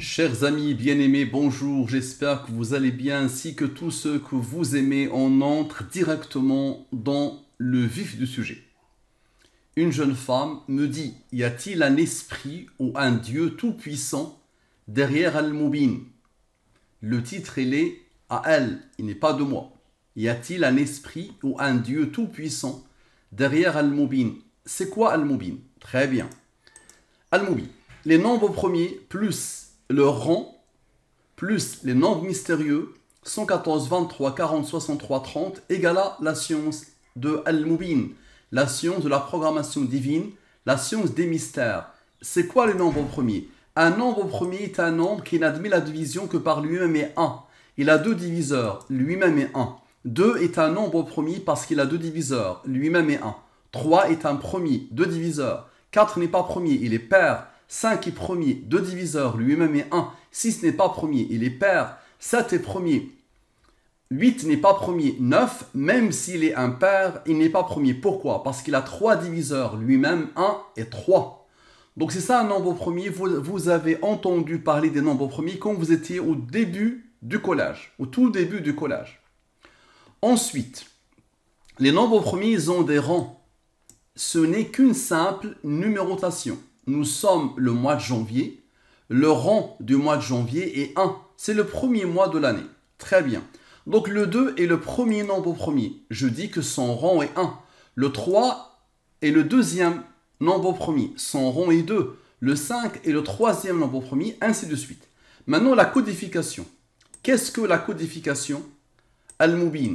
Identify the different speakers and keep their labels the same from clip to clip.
Speaker 1: Chers amis bien-aimés, bonjour, j'espère que vous allez bien ainsi que tous ceux que vous aimez. On entre directement dans le vif du sujet. Une jeune femme me dit, y a-t-il un esprit ou un Dieu tout-puissant derrière Al-Moubin Le titre, est à elle, il n'est pas de moi. Y a-t-il un esprit ou un Dieu tout-puissant derrière Al-Moubin C'est quoi Al-Moubin Très bien. Al-Moubin, les nombres premiers plus le rang, plus les nombres mystérieux, 114, 23, 40, 63, 30, égale à la science de Al-Mubin, la science de la programmation divine, la science des mystères. C'est quoi le nombre premier Un nombre premier est un nombre qui n'admet la division que par lui-même et 1. Il a deux diviseurs, lui-même et 1. 2 est un nombre premier parce qu'il a deux diviseurs, lui-même et 1. 3 est un premier, deux diviseurs. 4 n'est pas premier, il est pair. 5 est premier, 2 diviseurs, lui-même est 1. 6 n'est pas premier, il est pair. 7 est premier. 8 n'est pas premier. 9, même s'il est impair, il n'est pas premier. Pourquoi Parce qu'il a 3 diviseurs, lui-même 1 et 3. Donc c'est ça un nombre premier. Vous, vous, avez entendu parler des nombres premiers quand vous étiez au début du collage, au tout début du collage. Ensuite, les nombres premiers ont des rangs. Ce n'est qu'une simple numérotation nous sommes le mois de janvier. Le rang du mois de janvier est 1. C'est le premier mois de l'année. Très bien. Donc le 2 est le premier nombre premier. Je dis que son rang est 1. Le 3 est le deuxième nombre premier. Son rang est 2. Le 5 est le troisième nombre premier, ainsi de suite. Maintenant, la codification. Qu'est-ce que la codification Al-Mubin.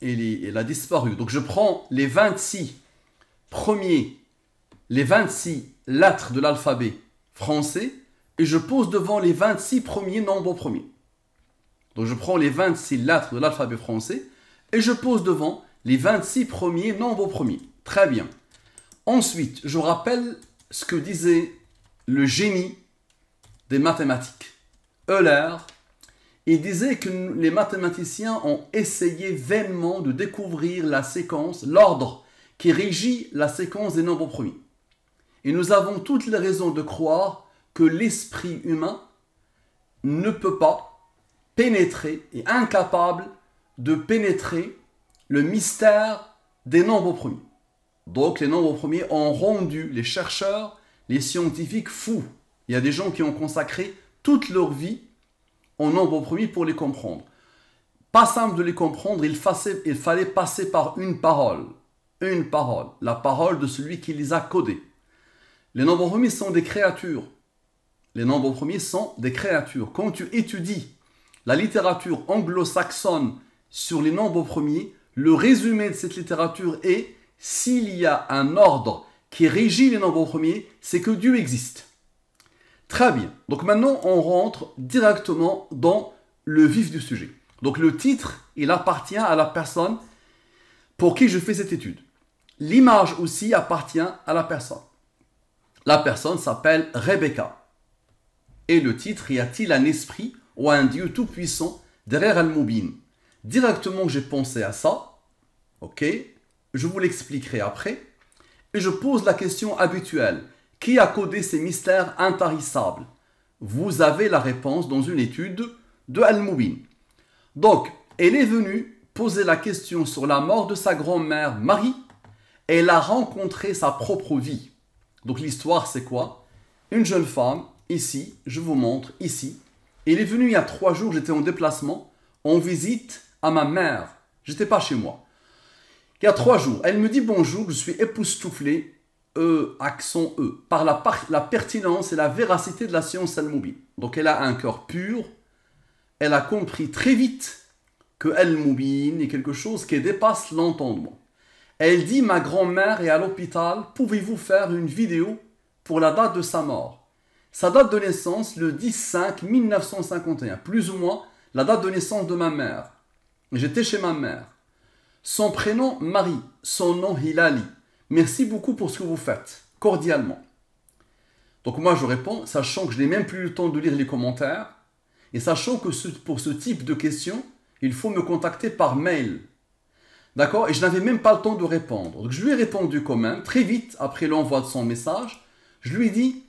Speaker 1: Elle, elle a disparu. Donc je prends les 26 premiers les 26 lettres de l'alphabet français et je pose devant les 26 premiers nombres premiers. Donc je prends les 26 lettres de l'alphabet français et je pose devant les 26 premiers nombres premiers. Très bien. Ensuite, je rappelle ce que disait le génie des mathématiques, Euler. Il disait que les mathématiciens ont essayé vainement de découvrir la séquence, l'ordre qui régit la séquence des nombres premiers. Et nous avons toutes les raisons de croire que l'esprit humain ne peut pas pénétrer, est incapable de pénétrer le mystère des nombres premiers. Donc les nombres premiers ont rendu les chercheurs, les scientifiques fous. Il y a des gens qui ont consacré toute leur vie aux nombres premiers pour les comprendre. Pas simple de les comprendre, il, il fallait passer par une parole. Une parole, la parole de celui qui les a codés. Les nombres premiers sont des créatures. Les nombres premiers sont des créatures. Quand tu étudies la littérature anglo-saxonne sur les nombres premiers, le résumé de cette littérature est s'il y a un ordre qui régit les nombres premiers, c'est que Dieu existe. Très bien. Donc maintenant, on rentre directement dans le vif du sujet. Donc le titre, il appartient à la personne pour qui je fais cette étude. L'image aussi appartient à la personne. La personne s'appelle Rebecca. Et le titre, y a-t-il un esprit ou un Dieu tout-puissant derrière Al-Moubin Directement, j'ai pensé à ça. Ok Je vous l'expliquerai après. Et je pose la question habituelle. Qui a codé ces mystères intarissables Vous avez la réponse dans une étude de Al-Moubin. Donc, elle est venue poser la question sur la mort de sa grand-mère Marie. Elle a rencontré sa propre vie. Donc l'histoire, c'est quoi Une jeune femme, ici, je vous montre, ici. Elle est venue il y a trois jours, j'étais en déplacement, en visite à ma mère. J'étais pas chez moi. Il y a trois jours, elle me dit bonjour, je suis époustouflé, E, accent E, par la, la pertinence et la véracité de la science al Donc elle a un cœur pur, elle a compris très vite que al-Mubin est quelque chose qui dépasse l'entendement. Elle dit Ma grand-mère est à l'hôpital, pouvez-vous faire une vidéo pour la date de sa mort Sa date de naissance, le 10-5-1951, plus ou moins la date de naissance de ma mère. J'étais chez ma mère. Son prénom, Marie. Son nom, Hilali. Merci beaucoup pour ce que vous faites. Cordialement. Donc moi, je réponds, sachant que je n'ai même plus le temps de lire les commentaires, et sachant que pour ce type de questions, il faut me contacter par mail. D'accord Et je n'avais même pas le temps de répondre. Donc je lui ai répondu quand même, très vite après l'envoi de son message. Je lui ai dit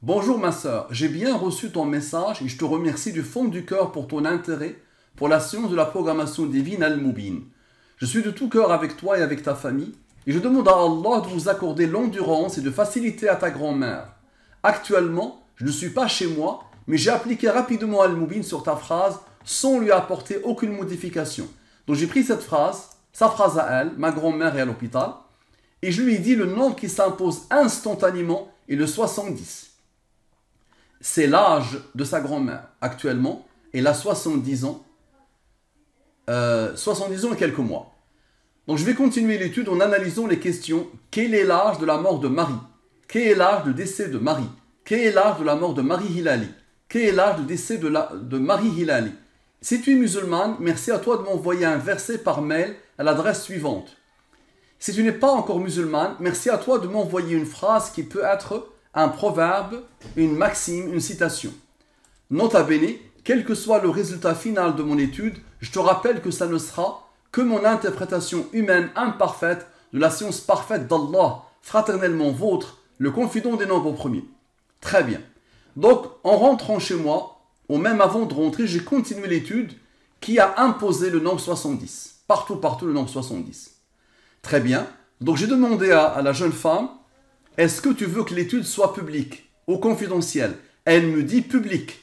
Speaker 1: Bonjour ma sœur, j'ai bien reçu ton message et je te remercie du fond du cœur pour ton intérêt pour la science de la programmation divine Al-Mubin. Je suis de tout cœur avec toi et avec ta famille et je demande à Allah de vous accorder l'endurance et de faciliter à ta grand-mère. Actuellement, je ne suis pas chez moi, mais j'ai appliqué rapidement Al-Mubin sur ta phrase sans lui apporter aucune modification. Donc j'ai pris cette phrase sa phrase à elle, ma grand-mère est à l'hôpital. Et je lui dis le nombre qui s'impose instantanément est le 70. C'est l'âge de sa grand-mère actuellement. Elle a 70 ans. 70 euh, ans et quelques mois. Donc je vais continuer l'étude en analysant les questions. Quel est l'âge de la mort de Marie Quel est l'âge de décès de Marie Quel est l'âge de la mort de Marie Hilali Quel est l'âge de décès de, la, de Marie Hilali si tu es musulmane, merci à toi de m'envoyer un verset par mail à l'adresse suivante. Si tu n'es pas encore musulmane, merci à toi de m'envoyer une phrase qui peut être un proverbe, une maxime, une citation. Note à bene, quel que soit le résultat final de mon étude, je te rappelle que ça ne sera que mon interprétation humaine imparfaite de la science parfaite d'Allah, fraternellement vôtre, le confident des nombres premiers. Très bien. Donc, en rentrant chez moi, ou même avant de rentrer, j'ai continué l'étude qui a imposé le nombre 70. Partout, partout, le nombre 70. Très bien. Donc j'ai demandé à, la jeune femme, est-ce que tu veux que l'étude soit publique ou confidentielle Elle me dit publique.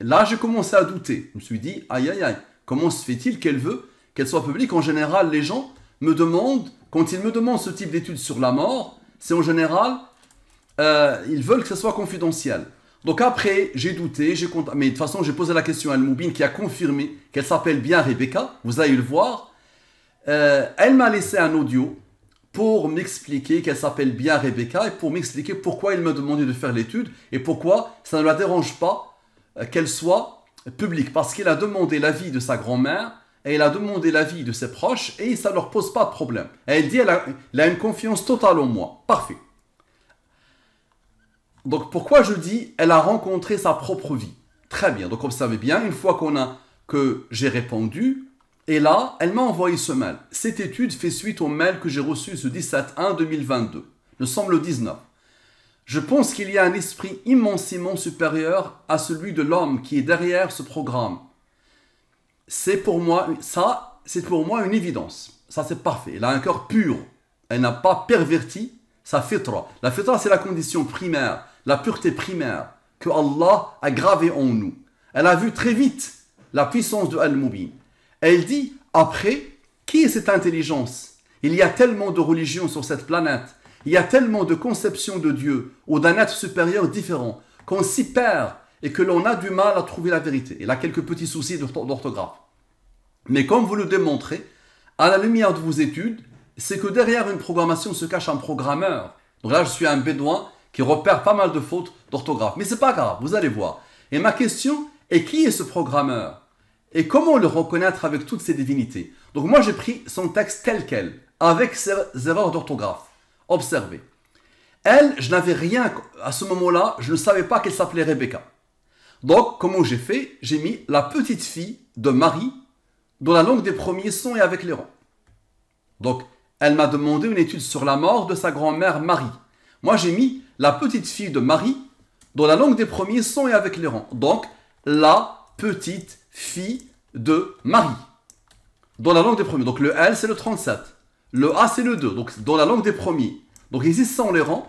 Speaker 1: Là, j'ai commencé à douter. Je me suis dit, aïe, aïe, aïe, comment se fait-il qu'elle veut qu'elle soit publique En général, les gens me demandent, quand ils me demandent ce type d'étude sur la mort, c'est en général, euh, ils veulent que ce soit confidentiel. Donc après, j'ai douté, j'ai mais de toute façon, j'ai posé la question à al qui a confirmé qu'elle s'appelle bien Rebecca, vous allez le voir. Euh, elle m'a laissé un audio pour m'expliquer qu'elle s'appelle bien Rebecca et pour m'expliquer pourquoi il m'a demandé de faire l'étude et pourquoi ça ne la dérange pas euh, qu'elle soit publique. Parce qu'elle a demandé l'avis de sa grand-mère et elle a demandé l'avis de ses proches et ça ne leur pose pas de problème. Elle dit qu'elle a une confiance totale en moi. Parfait. Donc pourquoi je dis elle a rencontré sa propre vie Très bien, donc observez bien, une fois qu'on a que j'ai répondu, et là, elle m'a envoyé ce mail. Cette étude fait suite au mail que j'ai reçu ce 17-1-2022. Nous semble 19. Je pense qu'il y a un esprit immensément supérieur à celui de l'homme qui est derrière ce programme. C'est pour moi, ça, c'est pour moi une évidence. Ça, c'est parfait. Elle a un cœur pur. Elle n'a pas perverti sa fitra. La fitra, c'est la condition primaire la pureté primaire que Allah a gravée en nous. Elle a vu très vite la puissance de Al-Mubin. Elle dit, après, qui est cette intelligence Il y a tellement de religions sur cette planète, il y a tellement de conceptions de Dieu ou d'un être supérieur différent qu'on s'y perd et que l'on a du mal à trouver la vérité. Il a quelques petits soucis d'orthographe. Mais comme vous le démontrez, à la lumière de vos études, c'est que derrière une programmation se cache un programmeur. Donc là, je suis un bédouin qui repère pas mal de fautes d'orthographe. Mais c'est pas grave, vous allez voir. Et ma question est qui est ce programmeur Et comment le reconnaître avec toutes ses divinités Donc moi j'ai pris son texte tel quel, avec ses erreurs d'orthographe. Observez. Elle, je n'avais rien, à ce moment-là, je ne savais pas qu'elle s'appelait Rebecca. Donc, comment j'ai fait J'ai mis la petite fille de Marie dont la langue des premiers sons et avec les rangs. Donc, elle m'a demandé une étude sur la mort de sa grand-mère Marie. Moi, j'ai mis la petite fille de Marie, dans la langue des premiers, sont et avec les rangs. Donc, la petite fille de Marie. Dans la langue des premiers. Donc, le L, c'est le 37. Le A, c'est le 2. Donc, dans la langue des premiers. Donc, ici, sans les rangs.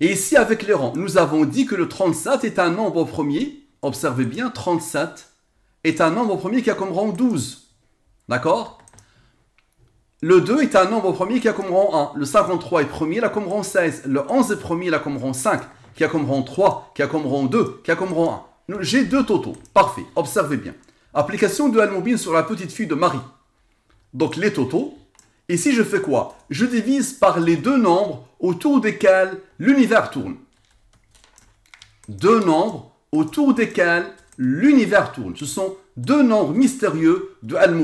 Speaker 1: Et ici, avec les rangs, nous avons dit que le 37 est un nombre premier. Observez bien, 37 est un nombre premier qui a comme rang 12. D'accord le 2 est un nombre premier qui a comme rang 1. Le 53 est premier, il a comme rang 16. Le 11 est premier, il a comme rang 5, qui a comme rang 3, qui a comme rang 2, qui a comme rang 1. J'ai deux totaux. Parfait. Observez bien. Application de al sur la petite fille de Marie. Donc les totaux. si je fais quoi Je divise par les deux nombres autour desquels l'univers tourne. Deux nombres autour desquels l'univers tourne. Ce sont deux nombres mystérieux de al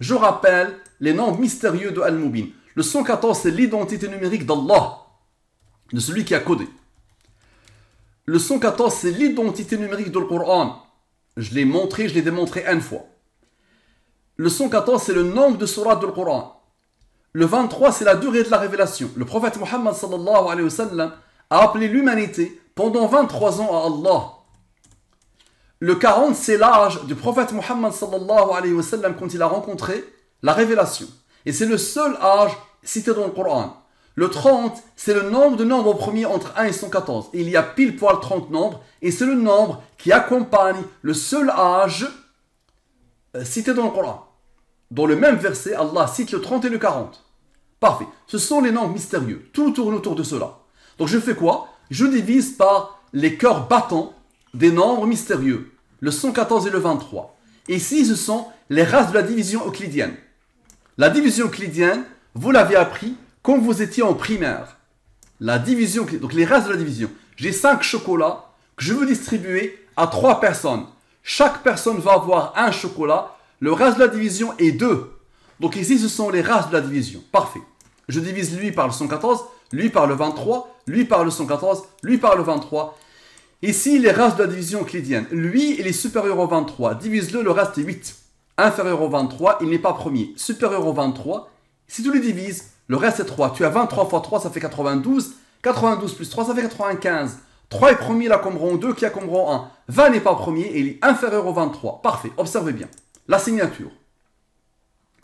Speaker 1: Je rappelle, les noms mystérieux de Al-Mubin. Le 114, c'est l'identité numérique d'Allah, de celui qui a codé. Le 114, c'est l'identité numérique de Je l'ai montré, je l'ai démontré une fois. Le 114, c'est le nombre de surat du Le 23, c'est la durée de la révélation. Le prophète Mohammed sallallahu alayhi wa sallam a appelé l'humanité pendant 23 ans à Allah. Le 40, c'est l'âge du prophète Mohammed sallallahu alayhi wa sallam quand il a rencontré la révélation. Et c'est le seul âge cité dans le Coran. Le 30, c'est le nombre de nombres premiers entre 1 et 114. il y a pile poil 30 nombres, et c'est le nombre qui accompagne le seul âge euh, cité dans le Coran. Dans le même verset, Allah cite le 30 et le 40. Parfait. Ce sont les nombres mystérieux. Tout tourne autour de cela. Donc je fais quoi Je divise par les cœurs battants des nombres mystérieux. Le 114 et le 23. Ici, ce sont les races de la division euclidienne. La division euclidienne, vous l'avez appris quand vous étiez en primaire. La division, donc les restes de la division. J'ai 5 chocolats que je veux distribuer à 3 personnes. Chaque personne va avoir un chocolat. Le reste de la division est 2. Donc ici, ce sont les restes de la division. Parfait. Je divise lui par le 114, lui par le 23, lui par le 114, lui par le 23. Ici, les restes de la division euclidienne. Lui, il est supérieur au 23. Divise-le, le reste est 8 inférieur au 23, il n'est pas premier. Supérieur au 23, si tu le divises, le reste est 3. Tu as 23 fois 3, ça fait 92. 92 plus 3, ça fait 95. 3 est premier, il a 2, qui a comme 1. 20 n'est pas premier et il est inférieur au 23. Parfait, observez bien. La signature.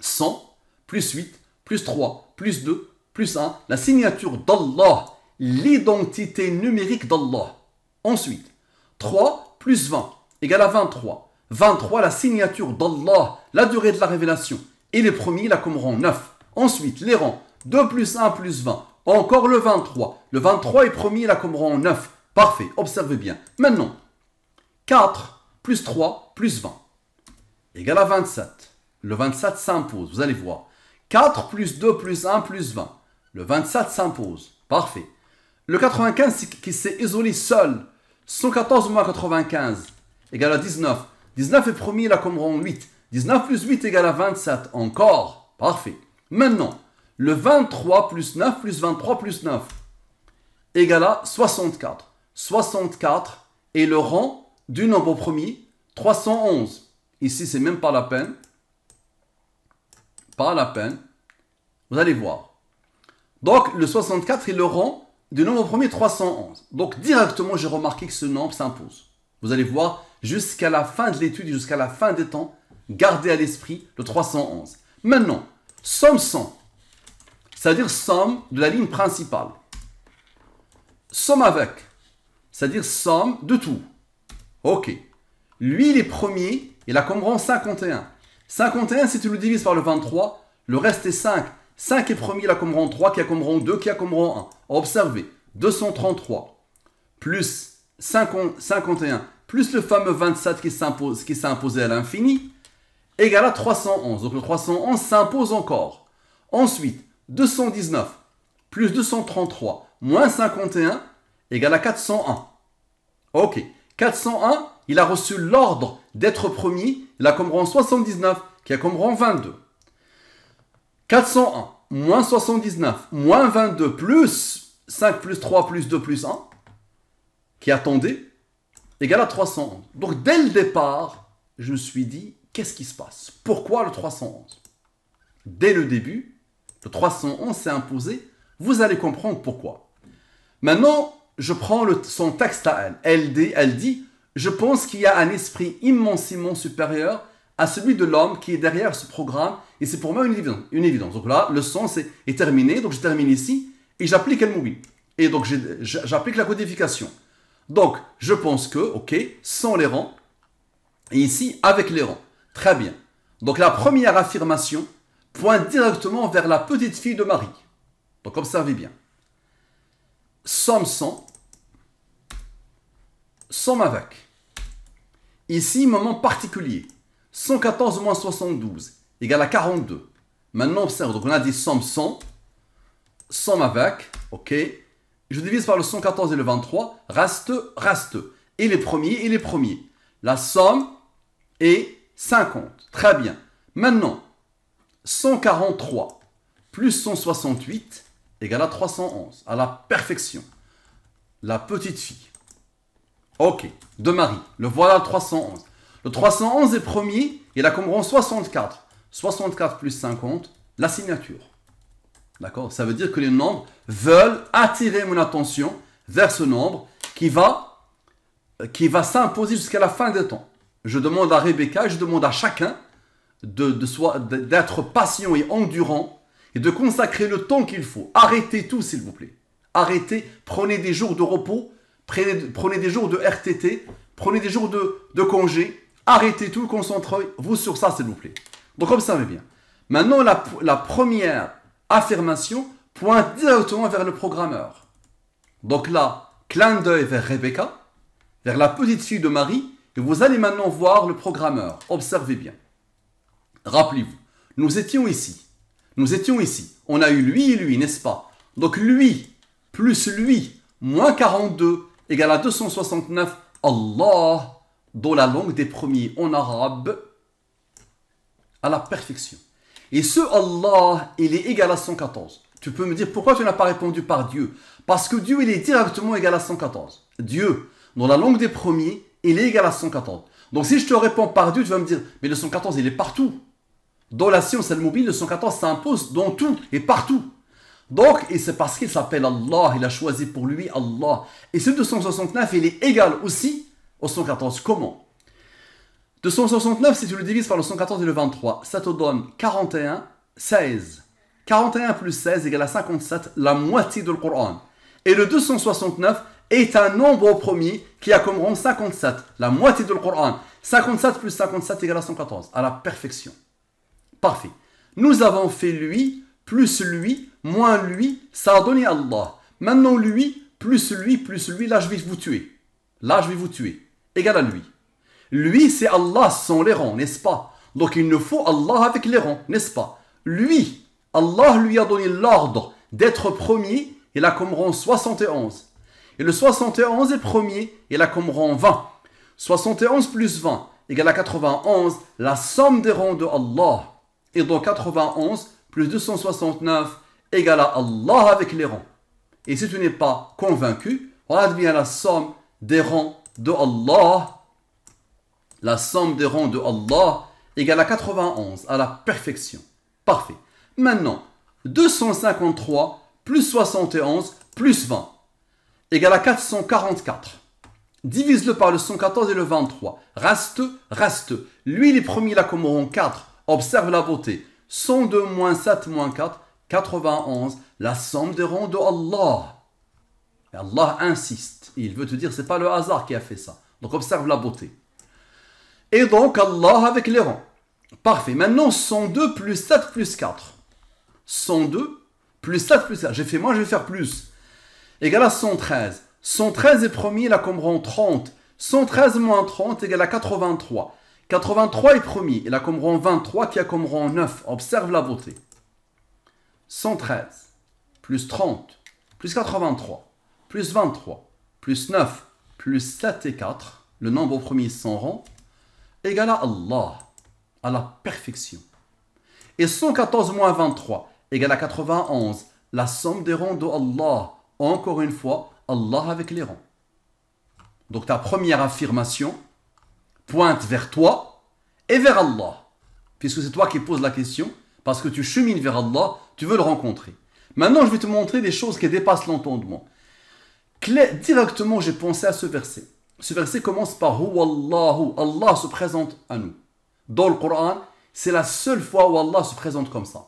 Speaker 1: 100 plus 8 plus 3 plus 2 plus 1. La signature d'Allah. L'identité numérique d'Allah. Ensuite, 3 plus 20 égale à 23. 23, la signature d'Allah, la durée de la révélation. Et les premiers, la commeront 9. Ensuite, les rangs, 2 plus 1 plus 20. Encore le 23. Le 23 est premier, la Qumran 9. Parfait, observez bien. Maintenant, 4 plus 3 plus 20 Égal à 27. Le 27 s'impose, vous allez voir. 4 plus 2 plus 1 plus 20. Le 27 s'impose. Parfait. Le 95 qui s'est isolé seul. 114 moins 95 Égal à 19. 19 est premier, là, comme rang 8. 19 plus 8 égale à 27. Encore. Parfait. Maintenant, le 23 plus 9 plus 23 plus 9 égale à 64. 64 est le rang du nombre premier, 311. Ici, c'est même pas la peine. Pas la peine. Vous allez voir. Donc, le 64 est le rang du nombre premier 311. Donc, directement, j'ai remarqué que ce nombre s'impose. Vous allez voir, jusqu'à la fin de l'étude jusqu'à la fin des temps, gardez à l'esprit le 311. Maintenant, somme 100, c'est-à-dire somme de la ligne principale. Somme avec, c'est-à-dire somme de tout. Ok. Lui, il est premier, il a comme rang 51. 51, si tu le divises par le 23, le reste est 5. 5 est premier, il a comme rang 3, qui a comme rang 2, qui a comme rang 1. Observez, 233 plus 51 plus le fameux 27 qui s'impose, qui s'est imposé à l'infini, égale à 311. Donc le 311 s'impose encore. Ensuite, 219 plus 233 moins 51 égale à 401. Ok. 401, il a reçu l'ordre d'être premier. Il a comme rang 79, qui a comme rang 22. 401 moins 79 moins 22 plus 5 plus 3 plus 2 plus 1, qui attendait, égale à 311. Donc dès le départ, je me suis dit, qu'est-ce qui se passe Pourquoi le 311 Dès le début, le 311 s'est imposé. Vous allez comprendre pourquoi. Maintenant, je prends le, son texte à elle. Elle dit, je pense qu'il y a un esprit immensément supérieur à celui de l'homme qui est derrière ce programme. Et c'est pour moi une évidence. Une évidence. Donc là, le sens est, terminé. Donc je termine ici et j'applique El Moubi. Et donc j'applique la codification. Donc, je pense que, ok, sans les rangs, et ici, avec les rangs. Très bien. Donc, la première affirmation pointe directement vers la petite fille de Marie. Donc, observez bien. Somme sans, somme avec. Ici, moment particulier. 114 moins 72 égale à 42. Maintenant, observe. Donc, on a dit somme sans, somme avec, ok, je divise par le 114 et le 23, reste, reste. Et les premiers, et les premiers. La somme est 50. Très bien. Maintenant, 143 plus 168 égale à 311, à la perfection. La petite fille. Ok, de Marie. Le voilà 311. Le 311 est premier, et la comme 64. 64 plus 50, la signature. D'accord Ça veut dire que les nombres veulent attirer mon attention vers ce nombre qui va, qui va s'imposer jusqu'à la fin des temps. Je demande à Rebecca, je demande à chacun de, d'être patient et endurant et de consacrer le temps qu'il faut. Arrêtez tout, s'il vous plaît. Arrêtez, prenez des jours de repos, prenez, prenez des jours de RTT, prenez des jours de, de congé. Arrêtez tout, concentrez-vous sur ça, s'il vous plaît. Donc comme ça, observez bien. Maintenant, la, la première affirmation pointe directement vers le programmeur. Donc là, clin d'œil vers Rebecca, vers la petite fille de Marie, et vous allez maintenant voir le programmeur. Observez bien. Rappelez-vous, nous étions ici. Nous étions ici. On a eu lui et lui, n'est-ce pas Donc lui plus lui, moins 42, égale à 269. Allah, dans la langue des premiers en arabe, à la perfection. Et ce Allah, il est égal à 114. Tu peux me dire pourquoi tu n'as pas répondu par Dieu Parce que Dieu, il est directement égal à 114. Dieu, dans la langue des premiers, il est égal à 114. Donc si je te réponds par Dieu, tu vas me dire, mais le 114, il est partout. Dans la science le mobile le 114 s'impose dans tout et partout. Donc, et c'est parce qu'il s'appelle Allah, il a choisi pour lui Allah. Et ce 269, il est égal aussi au 114. Comment de 169, si tu le divises par le 114 et le 23, ça te donne 41, 16. 41 plus 16 égale à 57, la moitié du Coran. Et le 269 est un nombre premier qui a comme rond 57, la moitié du Coran. 57 plus 57 égale à 114, à la perfection. Parfait. Nous avons fait lui, plus lui, moins lui, ça a donné Allah. Maintenant lui, plus lui, plus lui, là je vais vous tuer. Là je vais vous tuer. Égal à lui. Lui, c'est Allah sans les rangs, n'est-ce pas Donc il ne faut Allah avec les rangs, n'est-ce pas Lui, Allah lui a donné l'ordre d'être premier et la comme rang 71. Et le 71 est premier et la comme rang 20. 71 plus 20 égale à 91, la somme des rangs de Allah. Et donc 91 plus 269 égale à Allah avec les rangs. Et si tu n'es pas convaincu, regarde bien la somme des rangs de Allah la somme des rangs de Allah égale à 91, à la perfection. Parfait. Maintenant, 253 plus 71 plus 20 égale à 444. Divise-le par le 114 et le 23. Reste, reste. Lui, il est promis là comme rond 4. Observe la beauté. 102 moins 7 moins 4, 91. La somme des rangs de Allah. Allah insiste. Il veut te dire, c'est pas le hasard qui a fait ça. Donc observe la beauté. Et donc Allah avec les rangs. Parfait. Maintenant, 102 plus 7 plus 4. 102 plus 7 plus 4. J'ai fait moi, je vais faire plus. Égal à 113. 113 est premier, a comme rang 30. 113 moins 30 égale à 83. 83 est premier, il a comme rang 23 qui a comme rang 9. Observe la beauté. 113 plus 30 plus 83 plus 23 plus 9 plus 7 et 4. Le nombre premier premier 100 rangs égal à Allah, à la perfection. Et 114 23 égal à 91, la somme des rangs de Allah. Encore une fois, Allah avec les rangs. Donc ta première affirmation pointe vers toi et vers Allah. Puisque c'est toi qui poses la question, parce que tu chemines vers Allah, tu veux le rencontrer. Maintenant, je vais te montrer des choses qui dépassent l'entendement. Directement, j'ai pensé à ce verset ce verset commence par Wallahu. Allah se présente à nous. Dans le Coran, c'est la seule fois où Allah se présente comme ça.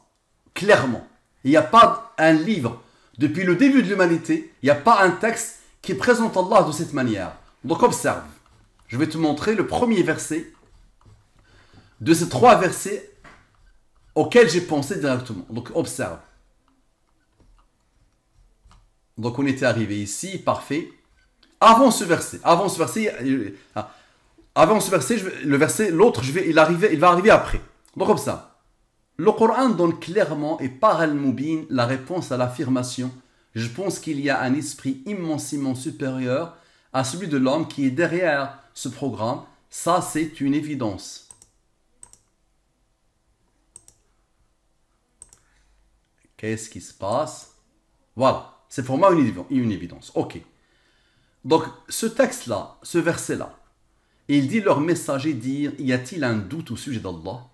Speaker 1: Clairement. Il n'y a pas un livre. Depuis le début de l'humanité, il n'y a pas un texte qui présente Allah de cette manière. Donc observe. Je vais te montrer le premier verset de ces trois versets auxquels j'ai pensé directement. Donc observe. Donc on était arrivé ici, parfait avant ce verset, avant ce verset, ah, avant ce verset, le verset, l'autre, je vais, il, arriver, il va arriver après. Donc comme ça. Le Coran donne clairement et par Al-Mubin la réponse à l'affirmation. Je pense qu'il y a un esprit immensément supérieur à celui de l'homme qui est derrière ce programme. Ça, c'est une évidence. Qu'est-ce qui se passe Voilà, c'est pour moi une évidence. Ok. Donc ce texte-là, ce verset-là, il dit leur messager dire Y a-t-il un doute au sujet d'Allah,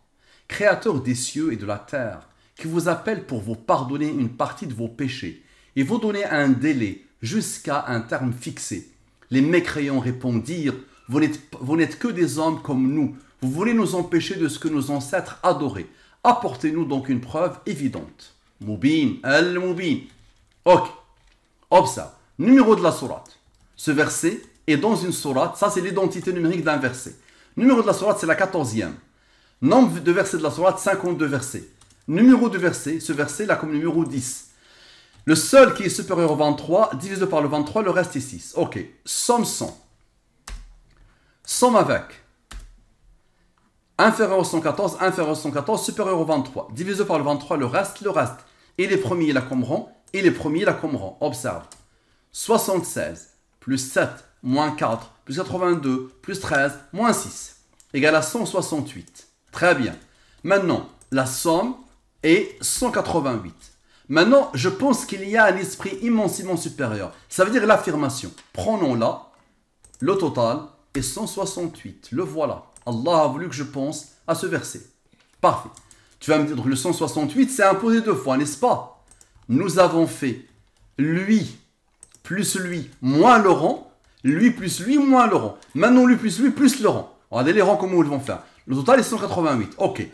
Speaker 1: créateur des cieux et de la terre, qui vous appelle pour vous pardonner une partie de vos péchés et vous donner un délai jusqu'à un terme fixé Les mécréants répondirent Vous n'êtes que des hommes comme nous, vous voulez nous empêcher de ce que nos ancêtres adoraient. Apportez-nous donc une preuve évidente. Moubin, al-Moubin. Ok, observe. Numéro de la sourate ce verset est dans une sourate. Ça, c'est l'identité numérique d'un verset. Numéro de la sourate, c'est la 14e. Nombre de versets de la sourate, 52 versets. Numéro de verset, ce verset là comme numéro 10. Le seul qui est supérieur au 23, divisé par le 23, le reste est 6. Ok. Somme 100. Somme avec. Inférieur au 114, inférieur au 114, supérieur au 23. Divisé par le 23, le reste, le reste. Et les premiers la et les premiers la Observe. 76 plus 7, moins 4, plus 82, plus 13, moins 6, égale à 168. Très bien. Maintenant, la somme est 188. Maintenant, je pense qu'il y a un esprit immensément supérieur. Ça veut dire l'affirmation. Prenons-la. Le total est 168. Le voilà. Allah a voulu que je pense à ce verset. Parfait. Tu vas me dire que le 168, c'est imposé deux fois, n'est-ce pas Nous avons fait lui plus lui, moins Laurent, lui plus lui, moins Laurent, Maintenant, lui plus lui, plus Laurent. Regardez les rangs comment ils vont faire. Le total est 188. Ok.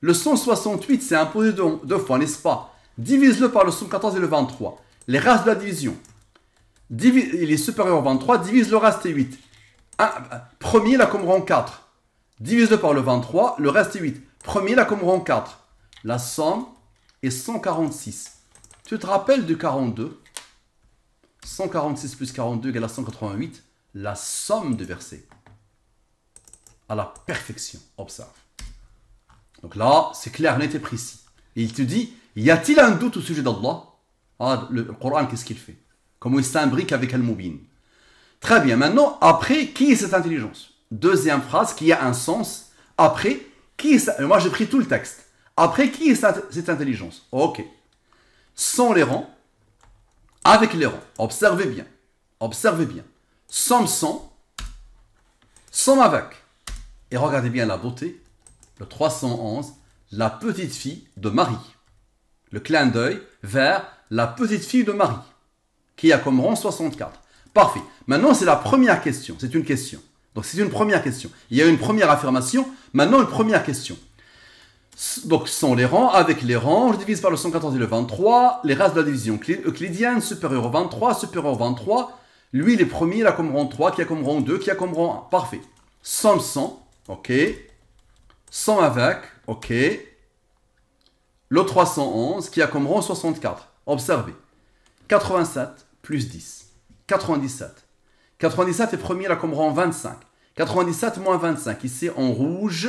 Speaker 1: Le 168, c'est imposé deux, fois, n'est-ce pas Divise-le par le 114 et le 23. Les restes de la division. il est supérieur au 23, divise le reste et 8. premier, la comme rang 4. Divise-le par le 23, le reste est 8. Premier, la comme rang 4. La somme est 146. Tu te rappelles du 42 146 plus 42 égale à 188, la somme de versets. À la perfection, observe. Donc là, c'est clair, net et précis. il te dit, y a-t-il un doute au sujet d'Allah ah, Le Coran, qu'est-ce qu'il fait Comment il s'imbrique avec Al-Mubin Très bien, maintenant, après, qui est cette intelligence Deuxième phrase qui a un sens. Après, qui est cette... Moi, j'ai pris tout le texte. Après, qui est cette intelligence Ok. Sans les rangs, avec les rangs. Observez bien. Observez bien. Samson, avec, Et regardez bien la beauté. Le 311, la petite fille de Marie. Le clin d'œil vers la petite fille de Marie, qui a comme rang 64. Parfait. Maintenant, c'est la première question. C'est une question. Donc, c'est une première question. Il y a une première affirmation. Maintenant, une première question donc sont les rangs, avec les rangs, je divise par le 114 et le 23, les races de la division euclidienne, supérieur au 23, supérieur au 23, lui il est premier, il a comme rang 3, qui a comme rang 2, qui a comme rang 1, parfait. 100 100, ok. 100 avec, ok. Le 311, qui a comme rang 64, observez. 87 plus 10, 97. 97 est premier, il a comme rang 25. 97 moins 25, ici en rouge,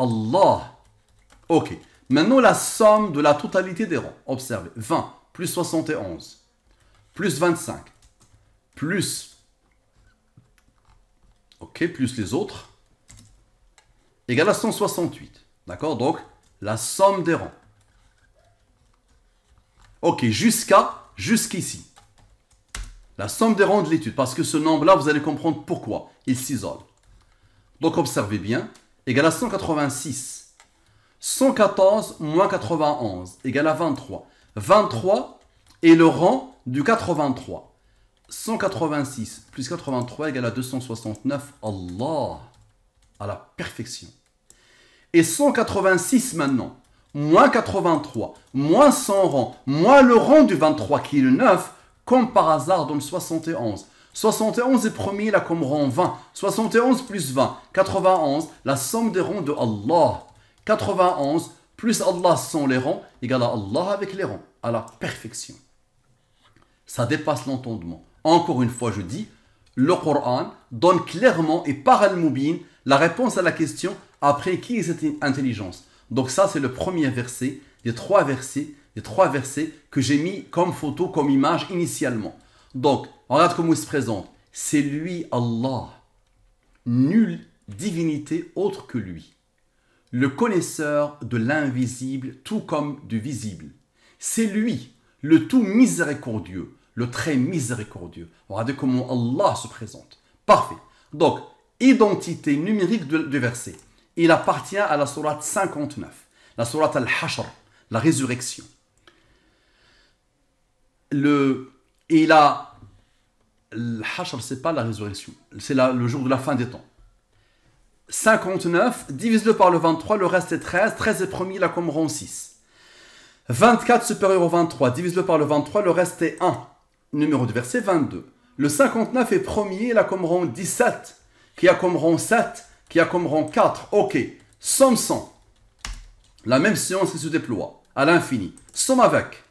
Speaker 1: Allah. Ok. Maintenant, la somme de la totalité des rangs. Observez. 20 plus 71 plus 25 plus... Ok, plus les autres. Égale à 168. D'accord Donc, la somme des rangs. Ok, jusqu'à... Jusqu'ici. La somme des rangs de l'étude. Parce que ce nombre-là, vous allez comprendre pourquoi il s'isole. Donc, observez bien égale à 186. 114 moins 91 égale à 23. 23 est le rang du 83. 186 plus 83 égale à 269. Allah À la perfection. Et 186 maintenant, moins 83, moins 100 rangs, moins le rang du 23 qui est le 9, comme par hasard dans le 71. 71 est premier, la comme rang 20. 71 plus 20, 91, la somme des rangs de Allah. 91 plus Allah sont les rangs, égale à Allah avec les rangs, à la perfection. Ça dépasse l'entendement. Encore une fois, je dis, le Coran donne clairement et par Al-Mubin la réponse à la question après qui est cette intelligence. Donc ça, c'est le premier verset des trois versets, des trois versets que j'ai mis comme photo, comme image initialement. Donc, on regarde comment il se présente. C'est lui Allah. Nulle divinité autre que lui. Le connaisseur de l'invisible tout comme du visible. C'est lui, le tout miséricordieux, le très miséricordieux. Regardez comment Allah se présente. Parfait. Donc, identité numérique du verset. Il appartient à la sourate 59, la sourate al-Hashr, la résurrection. Le et là, le Hachar, c'est pas la résurrection, c'est le jour de la fin des temps. 59, divise-le par le 23, le reste est 13, 13 est premier, la comme 6. 24 supérieur au 23, divise-le par le 23, le reste est 1. Numéro de verset 22. Le 59 est premier, la comme 17, qui a comme rang 7, qui a comme rang 4. Ok, somme 100. La même science qui se déploie à l'infini. Somme avec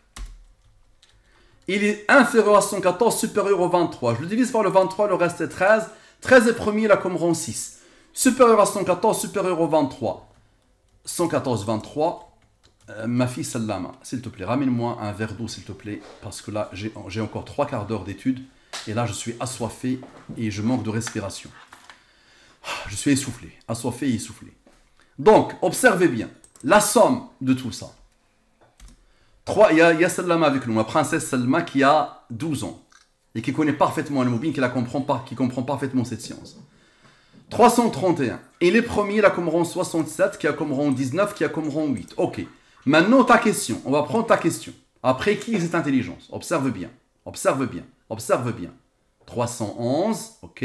Speaker 1: il est inférieur à 114, supérieur au 23. Je le divise par le 23, le reste est 13. 13 est premier, la comme rond 6. Supérieur à 114, supérieur au 23. 114, 23. ma fille Salama, s'il te plaît, ramène-moi un verre d'eau, s'il te plaît, parce que là, j'ai encore trois quarts d'heure d'études, et là, je suis assoiffé et je manque de respiration. Je suis essoufflé, assoiffé et essoufflé. Donc, observez bien, la somme de tout ça, il y, a, avec nous, la princesse Salma qui a 12 ans et qui connaît parfaitement le mobile qui, la comprend pas, qui comprend parfaitement cette science. 331. Et les premiers, la Comoran 67, qui a Comoran 19, qui a Comoran 8. Ok. Maintenant, ta question. On va prendre ta question. Après qui est cette intelligence Observe bien. Observe bien. Observe bien. 311. Ok.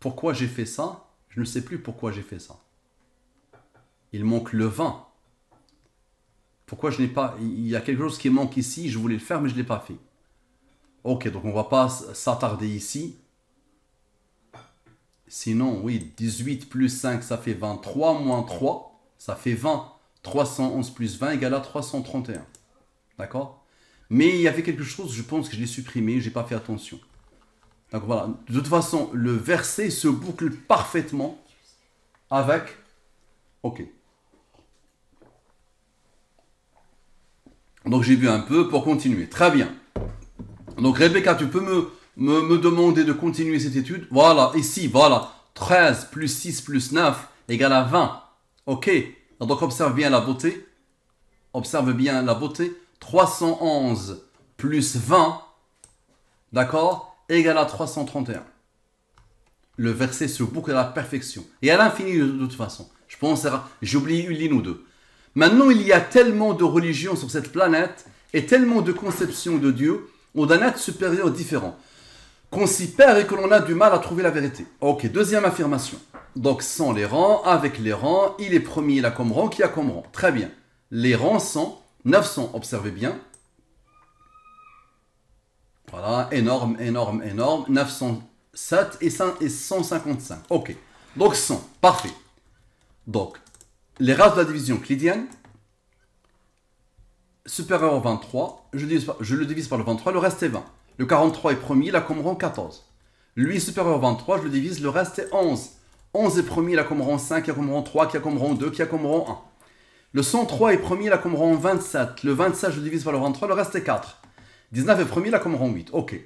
Speaker 1: Pourquoi j'ai fait ça Je ne sais plus pourquoi j'ai fait ça il manque le vin. Pourquoi je n'ai pas. Il y a quelque chose qui manque ici, je voulais le faire, mais je ne l'ai pas fait. Ok, donc on ne va pas s'attarder ici. Sinon, oui, 18 plus 5, ça fait 23 moins 3, ça fait 20. 311 plus 20 égale à 331. D'accord Mais il y avait quelque chose, je pense que je l'ai supprimé, je n'ai pas fait attention. Donc voilà, de toute façon, le verset se boucle parfaitement avec... Ok. Donc j'ai vu un peu pour continuer. Très bien. Donc Rebecca, tu peux me, me, demander de continuer cette étude Voilà, ici, voilà. 13 plus 6 plus 9 égale à 20. Ok. Donc observe bien la beauté. Observe bien la beauté. 311 plus 20, d'accord, égale à 331. Le verset se boucle à la perfection. Et à l'infini de toute façon. Je pense, oublié une ligne ou deux. Maintenant, il y a tellement de religions sur cette planète et tellement de conceptions de Dieu ou d'un être supérieur différent qu'on s'y perd et que l'on a du mal à trouver la vérité. Ok, deuxième affirmation. Donc sans les rangs, avec les rangs, il est premier a comme rang qui a comme rang. Très bien. Les rangs sont 900, observez bien. Voilà, énorme, énorme, énorme. 907 et 155. Ok, donc 100, parfait. Donc les races de la division clidienne, supérieur au 23, je, je, le divise par le 23, le reste est 20. Le 43 est premier, la rang 14. Lui supérieur au 23, je le divise, le reste est 11. 11 est premier, la rang 5, la rang 3, la rang 2, la rang 1. Le 103 est premier, la rang 27. Le 27, je le divise par le 23, le reste est 4. 19 est premier, la rang 8. Ok.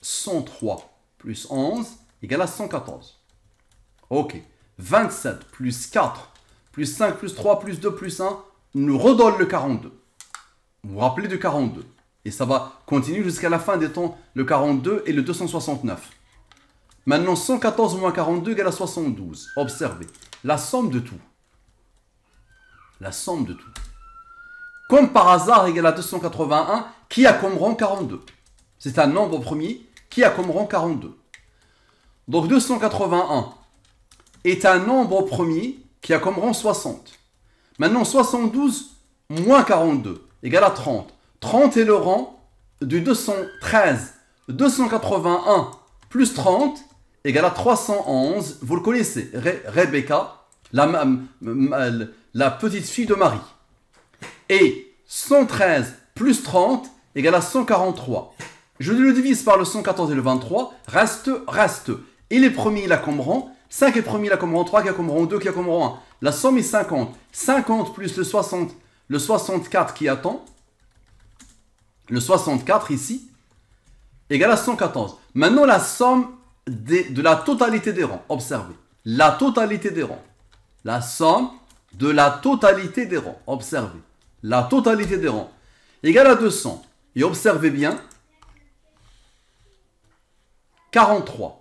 Speaker 1: 103 plus 11 égale à 114. Ok. 27 plus 4 plus 5, plus 3, plus 2, plus 1, nous redonne le 42. Vous vous rappelez du 42. Et ça va continuer jusqu'à la fin des temps, le 42 et le 269. Maintenant, 114 moins 42 égale à 72. Observez, la somme de tout. La somme de tout. Comme par hasard égale à 281, qui a comme rang 42 C'est un nombre premier qui a comme rang 42. Donc 281 est un nombre premier qui a comme rang 60. Maintenant, 72 moins 42 égale à 30. 30 est le rang du 213. 281 plus 30 égale à 311. Vous le connaissez, Rebecca, la, la petite fille de Marie. Et 113 plus 30 égale à 143. Je le divise par le 114 et le 23, reste, reste. Et les premiers, il a comme 5 est a la rang 3, qui a rang 2, qui a rang 1. La somme est 50. 50 plus le 60, le 64 qui attend, le 64 ici, égale à 114. Maintenant, la somme de la totalité des rangs. Observez. La totalité des rangs. La somme de la totalité des rangs. Observez. La totalité des rangs. Égale à 200. Et observez bien. 43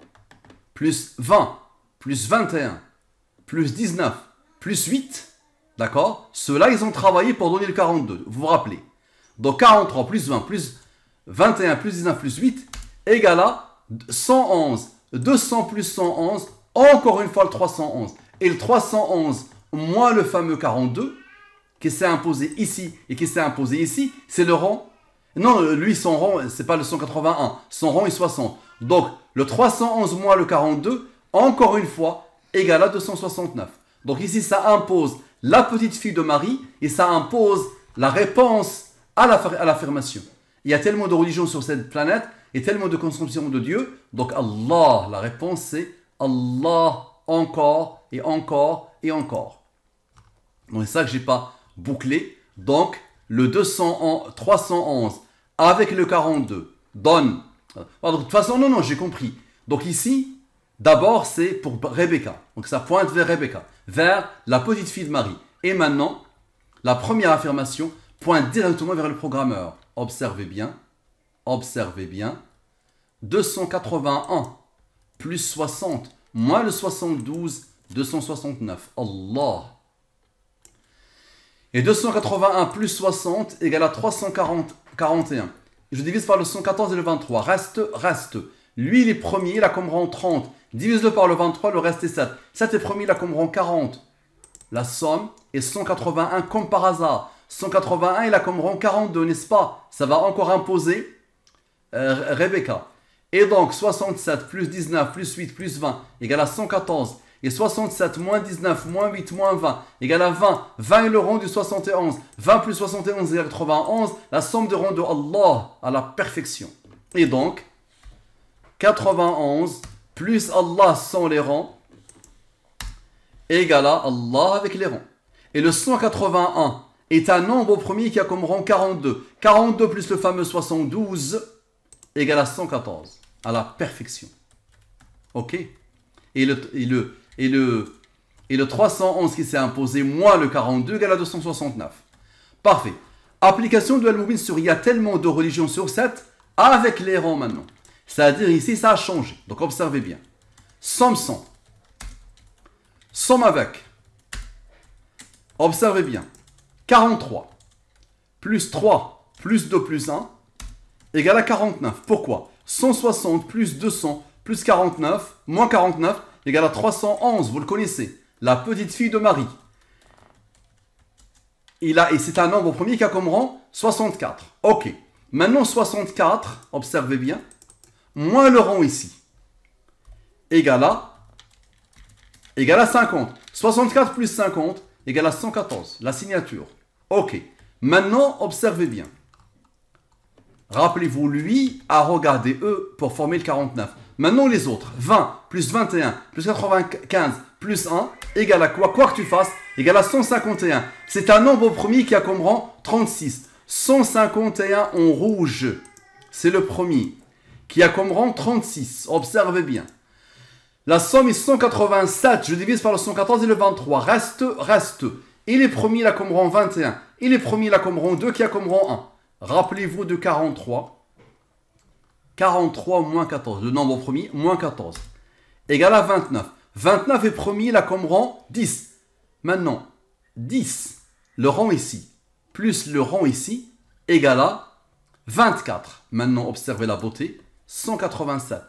Speaker 1: plus 20 plus 21, plus 19, plus 8, d'accord Ceux-là, ils ont travaillé pour donner le 42, vous vous rappelez Donc 43 plus 20 plus 21 plus 19 plus 8 égale à 111. 200 plus 111, encore une fois le 311. Et le 311 moins le fameux 42 qui s'est imposé ici et qui s'est imposé ici, c'est le rang. Non, lui, son rang, c'est pas le 181. Son rang est 60. Donc, le 311 moins le 42, encore une fois, égal à 269. Donc ici, ça impose la petite fille de Marie et ça impose la réponse à l'affirmation. Il y a tellement de religions sur cette planète et tellement de consommation de Dieu. Donc Allah, la réponse c'est Allah encore et encore et encore. Donc c'est ça que n'ai pas bouclé. Donc le 311 avec le 42 donne. Euh, de toute façon, non, non, j'ai compris. Donc ici, D'abord, c'est pour Rebecca. Donc ça pointe vers Rebecca, vers la petite fille de Marie. Et maintenant, la première affirmation pointe directement vers le programmeur. Observez bien, observez bien. 281 plus 60 moins le 72, 269. Allah. Et 281 plus 60 égale à 341. Je divise par le 114 et le 23. Reste, reste. Lui, il est premier, il a comme rang 30. Divise-le par le 23, le reste est 7. 7 est premier, il rang 40. La somme est 181 comme par hasard. 181, il rang 42, n'est-ce pas Ça va encore imposer euh, Rebecca. Et donc 67 plus 19 plus 8 plus 20 égale à 114. Et 67 moins 19 moins 8 moins 20 égale à 20. 20 est le rond du 71. 20 plus 71 égale 91. La somme de rond de Allah à la perfection. Et donc 91 plus Allah sans les rangs, égale à Allah avec les rangs. Et le 181 est un nombre premier qui a comme rang 42. 42 plus le fameux 72 égale à 114, à la perfection. Ok et le, et le, et le, 311 qui s'est imposé, moins le 42, égale à 269. Parfait. Application de Al-Mubin sur il y a tellement de religions sur 7, avec les rangs maintenant. C'est-à-dire ici, ça a changé. Donc observez bien. Somme 100. Somme avec. Observez bien. 43 plus 3 plus 2 plus 1 égale à 49. Pourquoi 160 plus 200 plus 49 moins 49 égale à 311. Vous le connaissez. La petite fille de Marie. Il a, et c'est un nombre premier qui a comme rang 64. Ok. Maintenant 64, observez bien, moins le rang ici, égale à, à 50. 64 plus 50 égale à 114, la signature. Ok, maintenant observez bien. Rappelez-vous, lui a regardé eux pour former le 49. Maintenant les autres, 20 plus 21 plus 95 plus 1 égale à quoi Quoi que tu fasses, égale à 151. C'est un nombre premier qui a comme rang 36. 151 en rouge, c'est le premier qui a comme rang 36. Observez bien. La somme est 187. Je divise par le 114 et le 23. Reste, reste. Il est premier, il a comme rang 21. Il est premier, il a comme rang 2, qui a comme rang 1. Rappelez-vous de 43. 43 moins 14. Le nombre premier, moins 14. Égal à 29. 29 est premier, il a comme rang 10. Maintenant, 10, le rang ici, plus le rang ici, égal à 24. Maintenant, observez la beauté. 187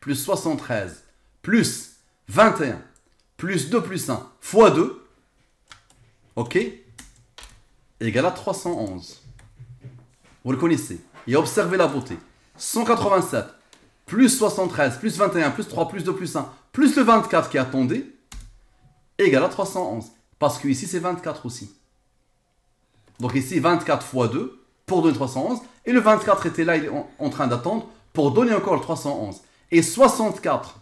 Speaker 1: plus 73 plus 21 plus 2 plus 1 fois 2, ok, égale à 311. Vous le connaissez. Et observez la beauté. 187 plus 73 plus 21 plus 3 plus 2 plus 1 plus le 24 qui attendait égale à 311. Parce que ici c'est 24 aussi. Donc ici 24 fois 2 pour donner 311. Et le 24 était là, il est en, en train d'attendre pour donner encore le 311. Et 64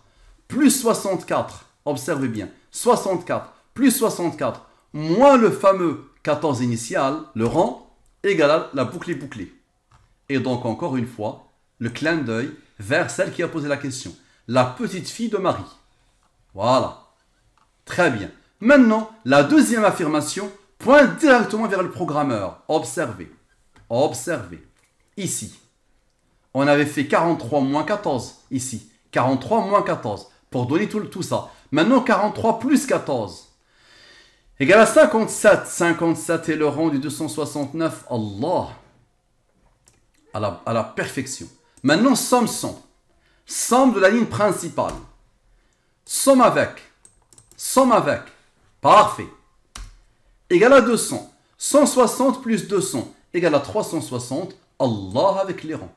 Speaker 1: plus 64, observez bien, 64 plus 64 moins le fameux 14 initial, le rang, égale à la boucle bouclée. Et donc encore une fois, le clin d'œil vers celle qui a posé la question, la petite fille de Marie. Voilà. Très bien. Maintenant, la deuxième affirmation pointe directement vers le programmeur. Observez. Observez. Ici, on avait fait 43 moins 14 ici. 43 moins 14 pour donner tout, tout ça. Maintenant, 43 plus 14 Égal à 57. 57 est le rang du 269. Allah à la, à la perfection. Maintenant, somme 100. Somme de la ligne principale. Somme avec. Somme avec. Parfait. Égal à 200. 160 plus 200 Égal à 360. Allah avec les rangs.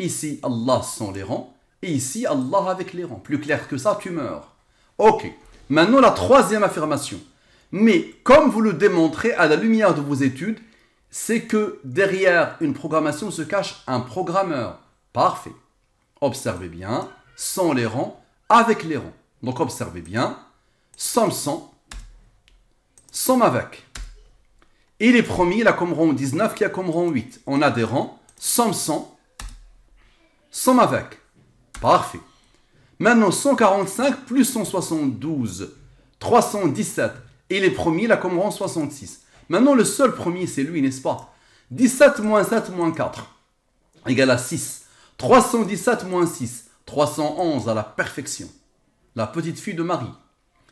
Speaker 1: Ici, Allah sans les rangs. Et ici, Allah avec les rangs. Plus clair que ça, tu meurs. Ok. Maintenant, la troisième affirmation. Mais comme vous le démontrez à la lumière de vos études, c'est que derrière une programmation se cache un programmeur. Parfait. Observez bien. Sans les rangs, avec les rangs. Donc observez bien. sans avec. Et les premiers, il a comme rang 19 qui a comme rang 8. On a des rangs sans Somme avec. Parfait. Maintenant, 145 plus 172, 317. Et les premiers, la en 66. Maintenant, le seul premier, c'est lui, n'est-ce pas 17 moins 7 moins 4 égale à 6. 317 moins 6, 311 à la perfection. La petite fille de Marie,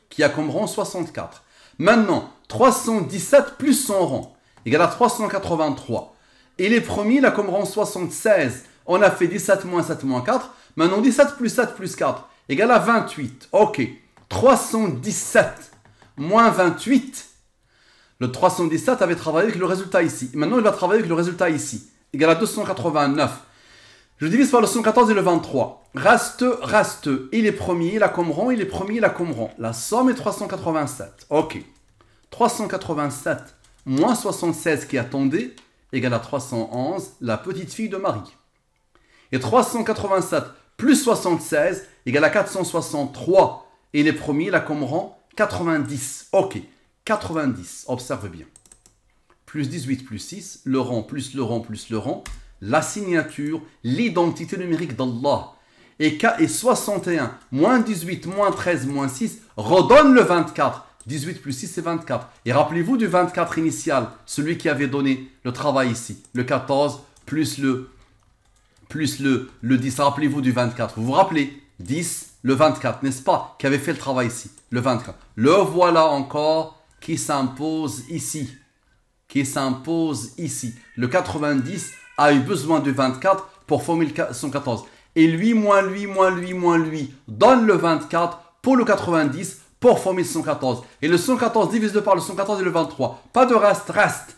Speaker 1: qui a comme 64. Maintenant, 317 plus 100 rang égale à 383. Et les premiers, la comme rang 76. On a fait 17 moins 7 moins 4. Maintenant, 17 plus 7 plus 4 égale à 28. Ok. 317 moins 28. Le 317 avait travaillé avec le résultat ici. Maintenant, il va travailler avec le résultat ici. Égale à 289. Je divise par le 114 et le 23. Reste, reste. Il est premier, il a comme rond, il est premier, il a comme La somme est 387. Ok. 387 moins 76 qui attendait égale à 311, la petite fille de Marie. Et 387 plus 76 égale à 463. Et les premiers, là, comme rang 90. Ok, 90. Observe bien. Plus 18 plus 6, le rang plus le rang plus le rang, la signature, l'identité numérique d'Allah. Et, et 61, moins 18, moins 13, moins 6, redonne le 24. 18 plus 6, c'est 24. Et rappelez-vous du 24 initial, celui qui avait donné le travail ici. Le 14 plus le plus le, le 10, rappelez-vous du 24. Vous vous rappelez 10, le 24, n'est-ce pas Qui avait fait le travail ici, le 24. Le voilà encore qui s'impose ici. Qui s'impose ici. Le 90 a eu besoin du 24 pour former 114. Et lui, moins lui, moins lui, moins lui, donne le 24 pour le 90 pour former le 114. Et le 114 divise le par le 114 et le 23. Pas de reste, reste.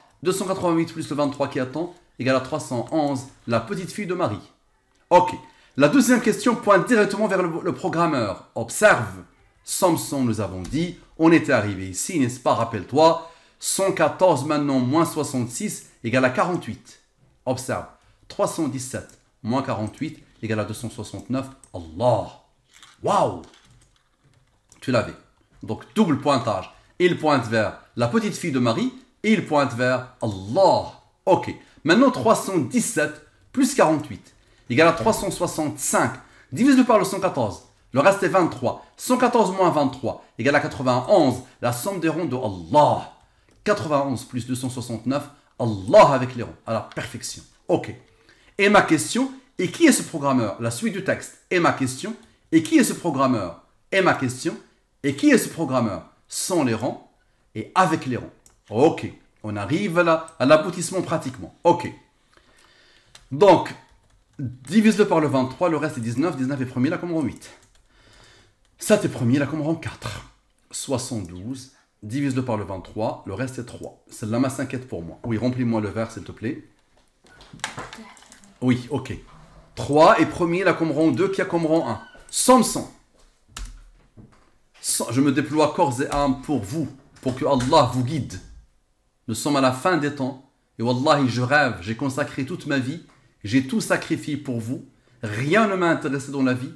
Speaker 1: 288 plus le 23 qui attend égale à 311. La petite fille de Marie. Ok. La deuxième question pointe directement vers le, programmeur. Observe. Samson, nous avons dit, on était arrivé ici, n'est-ce pas Rappelle-toi. 114 maintenant moins 66 égale à 48. Observe. 317 moins 48 égale à 269. Allah. Waouh Tu l'avais. Donc double pointage. Il pointe vers la petite fille de Marie il pointe vers Allah. Ok. Maintenant, 317 plus 48 égale à 365. Divise-le par le 114. Le reste est 23. 114 moins 23 égale à 91. La somme des ronds de Allah. 91 plus 269. Allah avec les ronds. À la perfection. Ok. Et ma question, et qui est ce programmeur La suite du texte. Et ma question, et qui est ce programmeur Et ma question, et qui est ce programmeur Sans les ronds et avec les ronds. Ok, on arrive à l'aboutissement pratiquement. Ok. Donc, divise-le par le 23, le reste est 19, 19 est premier, la combre 8. 7 est premier, la combre 4. 72, divise-le par le 23, le reste est 3. Celle-là ma s'inquiète pour moi. Oui, remplis-moi le verre, s'il te plaît. Oui, ok. 3 est premier, la combre en 2, qui a comme en 1. 100. Je me déploie corps et âme pour vous, pour que Allah vous guide. Nous sommes à la fin des temps. Et Wallahi, je rêve, j'ai consacré toute ma vie, j'ai tout sacrifié pour vous. Rien ne m'a intéressé dans la vie.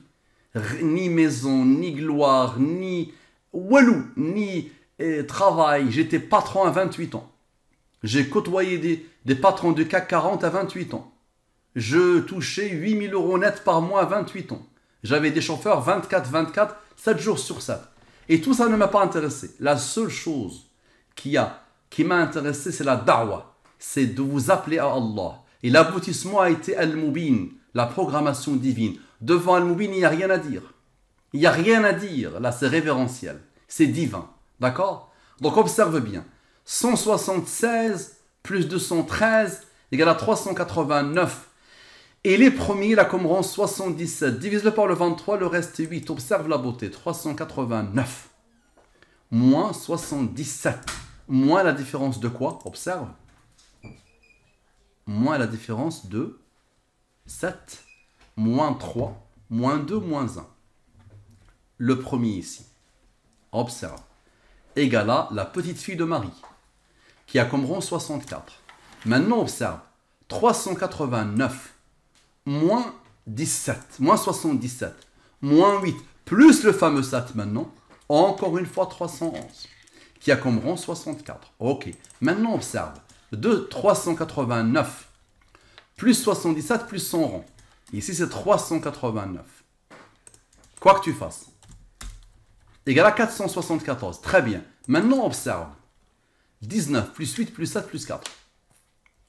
Speaker 1: Ni maison, ni gloire, ni walou, ni eh, travail. J'étais patron à 28 ans. J'ai côtoyé des, des patrons de CAC 40 à 28 ans. Je touchais 8000 euros net par mois à 28 ans. J'avais des chauffeurs 24-24, 7 jours sur 7. Et tout ça ne m'a pas intéressé. La seule chose qui a qui m'a intéressé, c'est la da'wa. C'est de vous appeler à Allah. Et l'aboutissement a été Al-Mubin, la programmation divine. Devant Al-Mubin, il n'y a rien à dire. Il n'y a rien à dire. Là, c'est révérentiel. C'est divin. D'accord Donc, observe bien. 176 plus 213 égale à 389. Et les premiers, la Qumran 77. Divise-le par le 23, le reste 8. Observe la beauté. 389 moins 77 moins la différence de quoi Observe. Moins la différence de 7, moins 3, moins 2, moins 1. Le premier ici. Observe. Égale à la petite fille de Marie, qui a comme rond 64. Maintenant, observe. 389 moins 17, moins 77, moins 8, plus le fameux 7 maintenant, encore une fois 311 qui a comme rang 64. Ok, maintenant observe. 2, 389, plus 77, plus 100 rangs, Ici, c'est 389. Quoi que tu fasses. Égal à 474. Très bien. Maintenant, observe. 19 plus 8 plus 7 plus 4.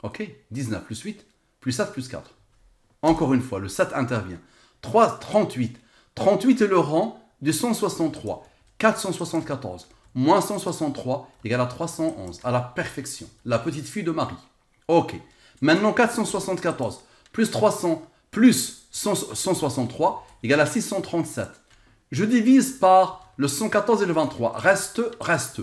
Speaker 1: OK 19 plus 8 plus 7 plus 4. Encore une fois, le 7 intervient. 3, 38. 38 est le rang de 163. 474 moins 163 égale à 311, à la perfection. La petite fille de Marie. Ok. Maintenant, 474 plus 300 plus 163 égale à 637. Je divise par le 114 et le 23. Reste, reste.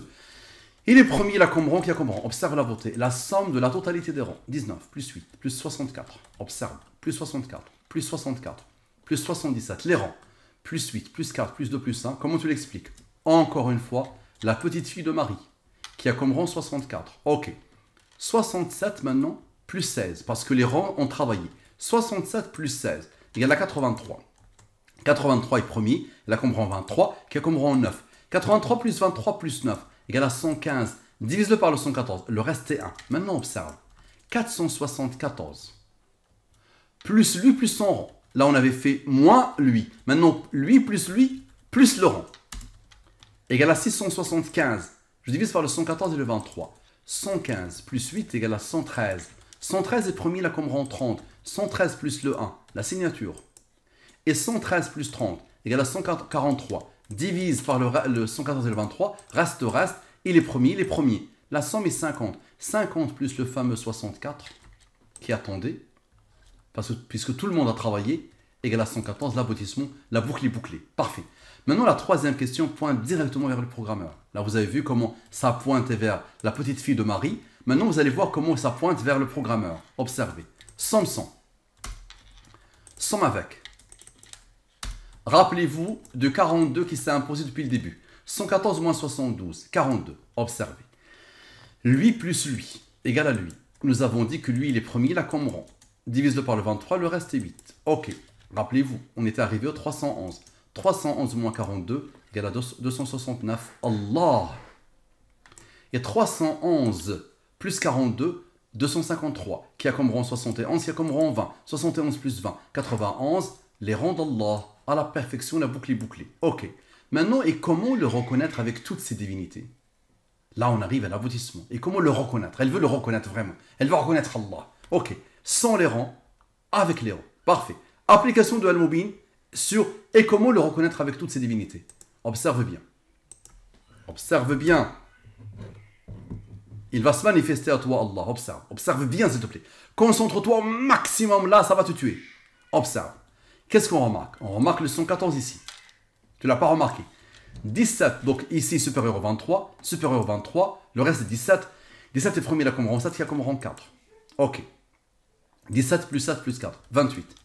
Speaker 1: Il est premier, la Combran qui a compris. Observe la beauté. La somme de la totalité des rangs. 19, plus 8, plus 64. Observe. Plus 64, plus 64, plus 77. Les rangs. Plus 8, plus 4, plus 2, plus 1. Comment tu l'expliques Encore une fois, la petite fille de Marie, qui a comme rang 64. Ok. 67 maintenant, plus 16, parce que les rangs ont travaillé. 67 plus 16, égale à 83. 83 est premier, Elle a comme rang 23, qui a comme rang 9. 83 plus 23 plus 9, égale à 115. Divise-le par le 114, le reste est 1. Maintenant, observe. 474. Plus lui plus son rang. Là, on avait fait moins lui. Maintenant, lui plus lui plus le rang égal à 675. Je divise par le 114 et le 23. 115 plus 8 égale à 113. 113 est premier, là comme rang 30. 113 plus le 1, la signature. Et 113 plus 30 égale à 143. Divise par le, 114 et le 23, reste reste, il est premiers, il est La somme est 50. 50 plus le fameux 64 qui attendait, parce puisque tout le monde a travaillé, égale à 114, l'aboutissement, la boucle est bouclée. Parfait. Maintenant, la troisième question pointe directement vers le programmeur. Là, vous avez vu comment ça pointe vers la petite fille de Marie. Maintenant, vous allez voir comment ça pointe vers le programmeur. Observez. Somme sans. Somme avec. Rappelez-vous de 42 qui s'est imposé depuis le début. 114 moins 72, 42. Observez. Lui plus lui égal à lui. Nous avons dit que lui, il est premier, La comme rond. Divise-le par le 23, le reste est 8. Ok. Rappelez-vous, on était arrivé au 311. 311 moins 42 égale à 269. Allah Et 311 plus 42, 253. Qui a comme rang 71, qui a comme rang 20. 71 plus 20, 91. Les rangs d'Allah à la perfection, la boucle est bouclée. Ok. Maintenant, et comment le reconnaître avec toutes ces divinités Là, on arrive à l'aboutissement. Et comment le reconnaître Elle veut le reconnaître vraiment. Elle veut reconnaître Allah. Ok. Sans les rangs, avec les rangs. Parfait. Application de Al-Mubin, sur et comment le reconnaître avec toutes ses divinités. Observe bien. Observe bien. Il va se manifester à toi, Allah. Observe. Observe bien, s'il te plaît. Concentre-toi au maximum là, ça va te tuer. Observe. Qu'est-ce qu'on remarque On remarque le 114 ici. Tu l'as pas remarqué. 17, donc ici supérieur au 23, supérieur au 23, le reste est 17. 17 est premier, il comme rang 7, il a comme rang 4. Ok. 17 plus 7 plus 4, 28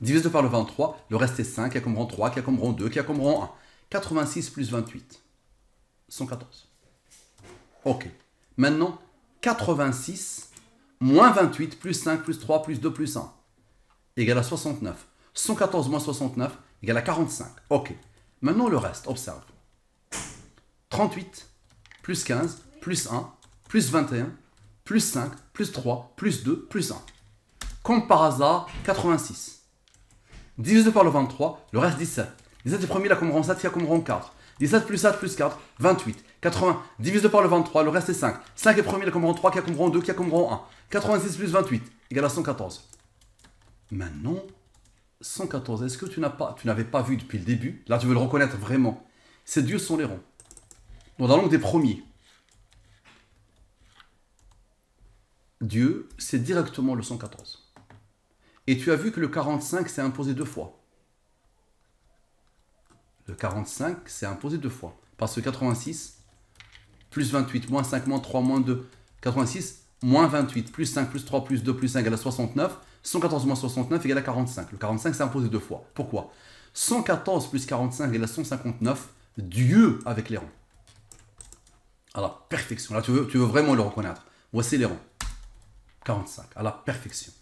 Speaker 1: divise par le 23, le reste est 5, qui rang 3, qui rang 2, qui rang 1. 86 plus 28, 114. Ok. Maintenant, 86 moins 28 plus 5 plus 3 plus 2 plus 1 égale à 69. 114 moins 69 égale à 45. Ok. Maintenant, le reste, observe. 38 plus 15 plus 1 plus 21 plus 5 plus 3 plus 2 plus 1. Comme par hasard, 86 divisé par le 23, le reste 17. 17 est premier, la en 7, la en 4. 17 plus 7 plus 4, 28. 80, divisé par le 23, le reste est 5. 5 est premier, la en 3, qui a en 2, qui a en 1. 86 plus 28, égal à 114. Maintenant, 114, est-ce que tu n'as pas, tu n'avais pas vu depuis le début Là, tu veux le reconnaître vraiment. Ces dieux sont les ronds. Dans la des premiers. Dieu, c'est directement le 114. Et tu as vu que le 45 s'est imposé deux fois. Le 45 s'est imposé deux fois. Parce que 86, plus 28, moins 5, moins 3, moins 2. 86, moins 28, plus 5, plus 3, plus 2, plus 5 égale à 69. 114 moins 69 égale à 45. Le 45 s'est imposé deux fois. Pourquoi 114 plus 45 égale à 159. Dieu avec les rangs. À la perfection. Là, tu veux, tu veux vraiment le reconnaître. Voici les rangs. 45. À la perfection.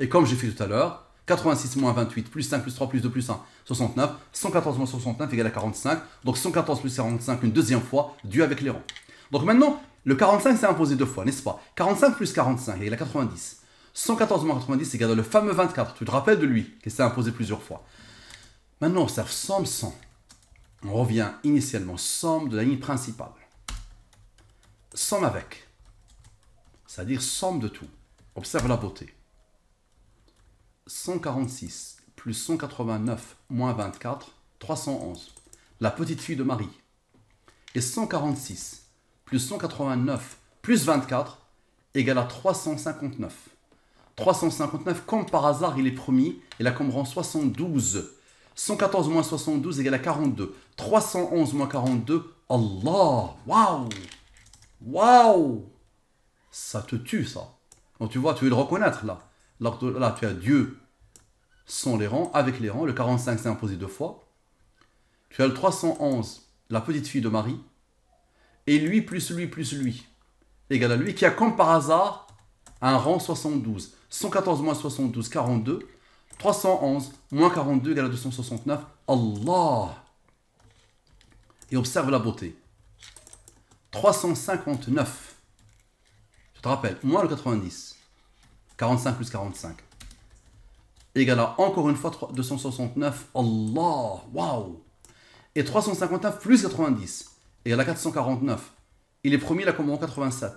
Speaker 1: Et comme j'ai fait tout à l'heure, 86 moins 28, plus 5, plus 3, plus 2, plus 1, 69. 114 moins 69 égale à 45. Donc 114 plus 45 une deuxième fois, dû avec les rangs. Donc maintenant, le 45 s'est imposé deux fois, n'est-ce pas 45 plus 45 égale à 90. 114 moins 90 égale à le fameux 24. Tu te rappelles de lui, qui s'est imposé plusieurs fois. Maintenant, on observe somme 100. On revient initialement somme de la ligne principale. Somme avec. C'est-à-dire somme de tout. Observe la beauté. 146 plus 189 moins 24, 311. La petite fille de Marie. Et 146 plus 189 plus 24 égale à 359. 359, comme par hasard, il est promis, et la comme rend 72. 114 moins 72 égale à 42. 311 moins 42, Allah Waouh Waouh Ça te tue, ça. Donc tu vois, tu veux le reconnaître, là. Là, tu as Dieu sans les rangs, avec les rangs. Le 45 s'est imposé deux fois. Tu as le 311, la petite fille de Marie. Et lui plus lui plus lui, égal à lui, qui a comme par hasard un rang 72. 114 moins 72, 42. 311 moins 42 égale à 269. Allah Et observe la beauté. 359. Je te rappelle, moins le 90. 45 plus 45 égale à encore une fois 269. Allah Waouh Et 359 plus 90 égale à 449. Il est promis la commande 87.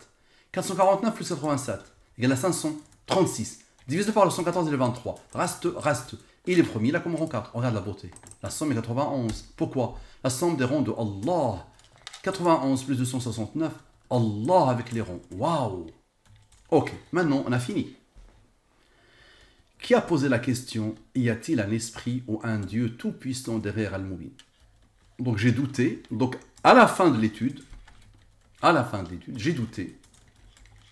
Speaker 1: 449 plus 87 égale à 536. Divisé par le 114 et le 23. Reste, reste. Il est promis la commande 4. Regarde la beauté. La somme est 91. Pourquoi La somme des ronds de Allah. 91 plus 269. Allah avec les ronds. Waouh Ok, maintenant on a fini. Qui a posé la question Y a-t-il un esprit ou un Dieu tout-puissant derrière Al-Moubin Donc j'ai douté. Donc à la fin de l'étude, à la fin de l'étude, j'ai douté.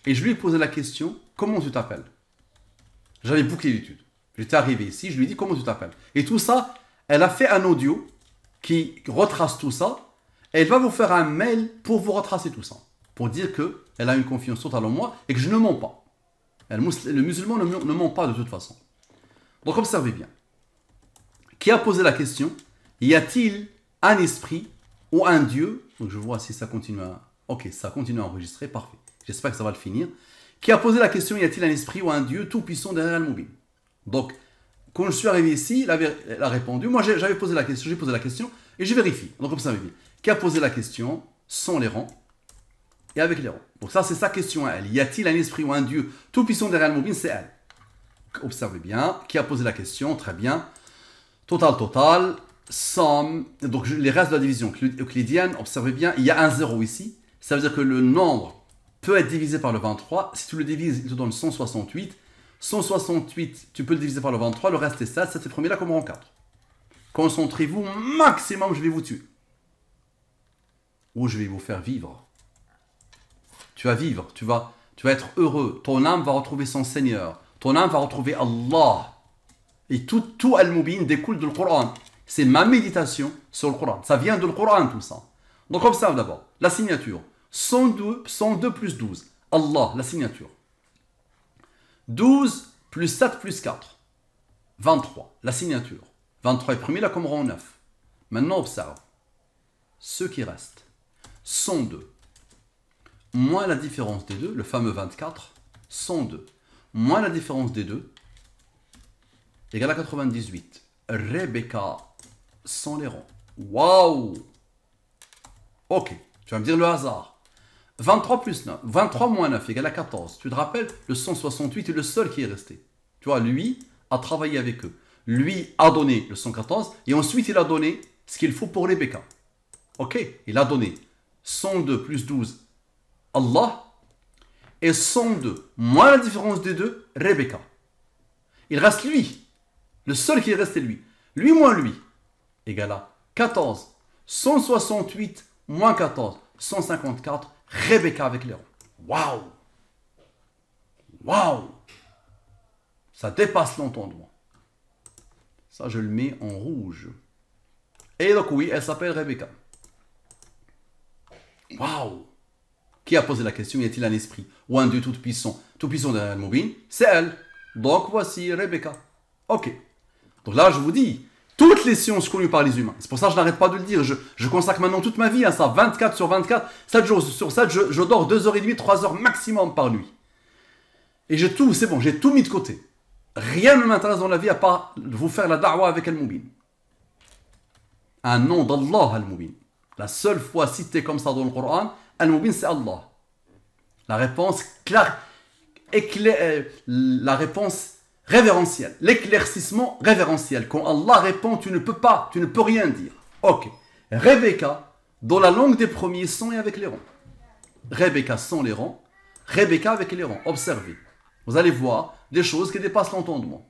Speaker 1: Et je lui ai posé la question Comment tu t'appelles J'avais bouclé l'étude. J'étais arrivé ici, je lui ai dit Comment tu t'appelles Et tout ça, elle a fait un audio qui retrace tout ça. Et elle va vous faire un mail pour vous retracer tout ça. Pour dire qu'elle a une confiance totale en moi et que je ne mens pas. Euh, le musulman ne ment pas de toute façon. Donc observez bien. Qui a posé la question Y a-t-il un esprit ou un Dieu Donc je vois si ça continue à... Ok, ça continue à enregistrer, parfait. J'espère que ça va le finir. Qui a posé la question Y a-t-il un esprit ou un Dieu tout-puissant derrière le mobile Donc, quand je suis arrivé ici, il, a répondu. Moi, j'avais posé la question, j'ai posé la question et je vérifie. Donc observez bien. Qui a posé la question sans les rangs et avec les ronds. Donc ça, c'est sa question à elle. Y a-t-il un esprit ou un Dieu tout-puissant derrière le mobile, C'est elle. Observez bien. Qui a posé la question Très bien. Total, total. Somme. Donc les restes de la division euclidienne, observez bien, il y a un zéro ici. Ça veut dire que le nombre peut être divisé par le 23. Si tu le divises, il te donne 168. 168, tu peux le diviser par le 23. Le reste est ça. le premier-là comme en 4. Concentrez-vous maximum, je vais vous tuer. Ou je vais vous faire vivre. Tu vas vivre, tu vas, tu vas être heureux. Ton âme va retrouver son Seigneur. Ton âme va retrouver Allah. Et tout, tout Al-Mubin découle du Coran. C'est ma méditation sur le Coran. Ça vient du Coran tout ça. Donc observe d'abord la signature. 102, 102 plus 12. Allah, la signature. 12 plus 7 plus 4. 23, la signature. 23 est premier, la Coran 9. Maintenant, observe. Ce qui reste. 102 moins la différence des deux, le fameux 24, 102, moins la différence des deux, égale à 98. Rebecca, sans les rangs. Waouh Ok, tu vas me dire le hasard. 23 plus 9, 23 moins 9 égale à 14. Tu te rappelles, le 168 est le seul qui est resté. Tu vois, lui a travaillé avec eux. Lui a donné le 114 et ensuite il a donné ce qu'il faut pour Rebecca. Ok, il a donné 102 plus 12 Allah et son moins la différence des deux, Rebecca. Il reste lui, le seul qui reste est lui. Lui moins lui, égale à 14. 168 moins 14, 154, Rebecca avec les Waouh Waouh Ça dépasse l'entendement. Ça, je le mets en rouge. Et donc oui, elle s'appelle Rebecca. Waouh qui a posé la question Y a-t-il un esprit Ou un Dieu tout-puissant Tout-puissant d'un Moubin C'est elle. Donc voici Rebecca. Ok. Donc là, je vous dis, toutes les sciences connues par les humains. C'est pour ça que je n'arrête pas de le dire. Je, consacre maintenant toute ma vie à ça. 24 sur 24, 7 jours sur 7, je, dors 2h30, 3h maximum par nuit. Et j'ai tout, c'est bon, j'ai tout mis de côté. Rien ne m'intéresse dans la vie à part vous faire la da'wah avec al mubin Un nom d'Allah al mubin La seule fois citée comme ça dans le Coran, Al-Mubin, c'est Allah. La réponse claire, euh, la réponse révérentielle, l'éclaircissement révérentiel. Quand Allah répond, tu ne peux pas, tu ne peux rien dire. Ok. Rebecca, dans la langue des premiers sons et avec les rangs. Rebecca sans les rangs. Rebecca avec les ronds. Observez. Vous allez voir des choses qui dépassent l'entendement.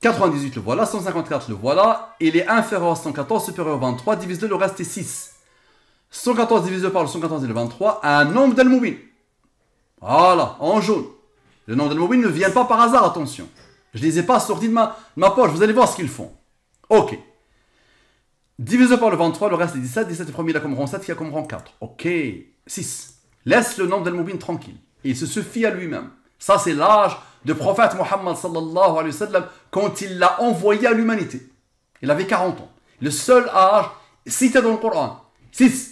Speaker 1: 98 le voilà, 154 le voilà, il est inférieur à 114, supérieur à 23, divisé le reste est 6. 114 divisé par le 114 et le 23 un nombre d'Al-Moubin. Voilà, en jaune. Le nombre d'Al-Moubin ne vient pas par hasard, attention. Je ne les ai pas sortis de ma, poche, vous allez voir ce qu'ils font. Ok. Divisé par le 23, le reste est 17. 17 le premier, il a comme rang 7, il a comme rang 4. Ok. 6. Laisse le nombre d'Al-Moubin tranquille. Il se suffit à lui-même. Ça, c'est l'âge de prophète Muhammad sallallahu alayhi wa sallam quand il l'a envoyé à l'humanité. Il avait 40 ans. Le seul âge cité dans le Coran. 6.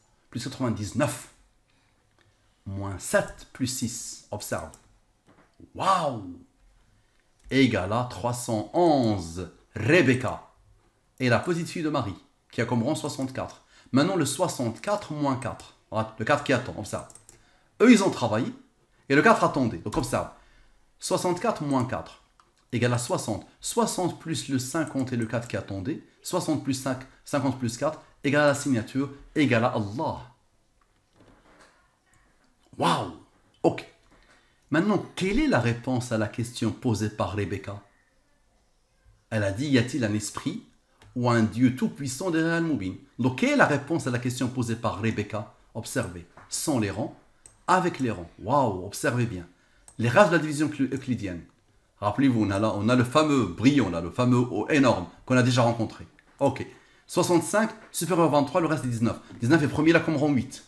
Speaker 1: plus 99. Moins 7 plus 6. Observe. Waouh Égale à 311. Rebecca et la petite fille de Marie, qui a comme rang 64. Maintenant, le 64 moins 4. Le 4 qui attend, observe. Eux, ils ont travaillé, et le 4 attendait. Donc, observe. 64 moins 4 égale à 60. 60 plus le 50 et le 4 qui attendait. 60 plus 5, 50 plus 4 égale à la signature, égal à Allah. Waouh Ok. Maintenant, quelle est la réponse à la question posée par Rebecca Elle a dit y a-t-il un esprit ou un Dieu tout-puissant derrière le mubin Donc, quelle est la réponse à la question posée par Rebecca Observez, sans les rangs, avec les rangs. Waouh, observez bien. Les races de la division euclidienne. Rappelez-vous, on a le fameux brillant, là, le fameux énorme qu'on a déjà rencontré. Ok. 65 supérieur à 23, le reste est 19. 19 est premier, la comme 8.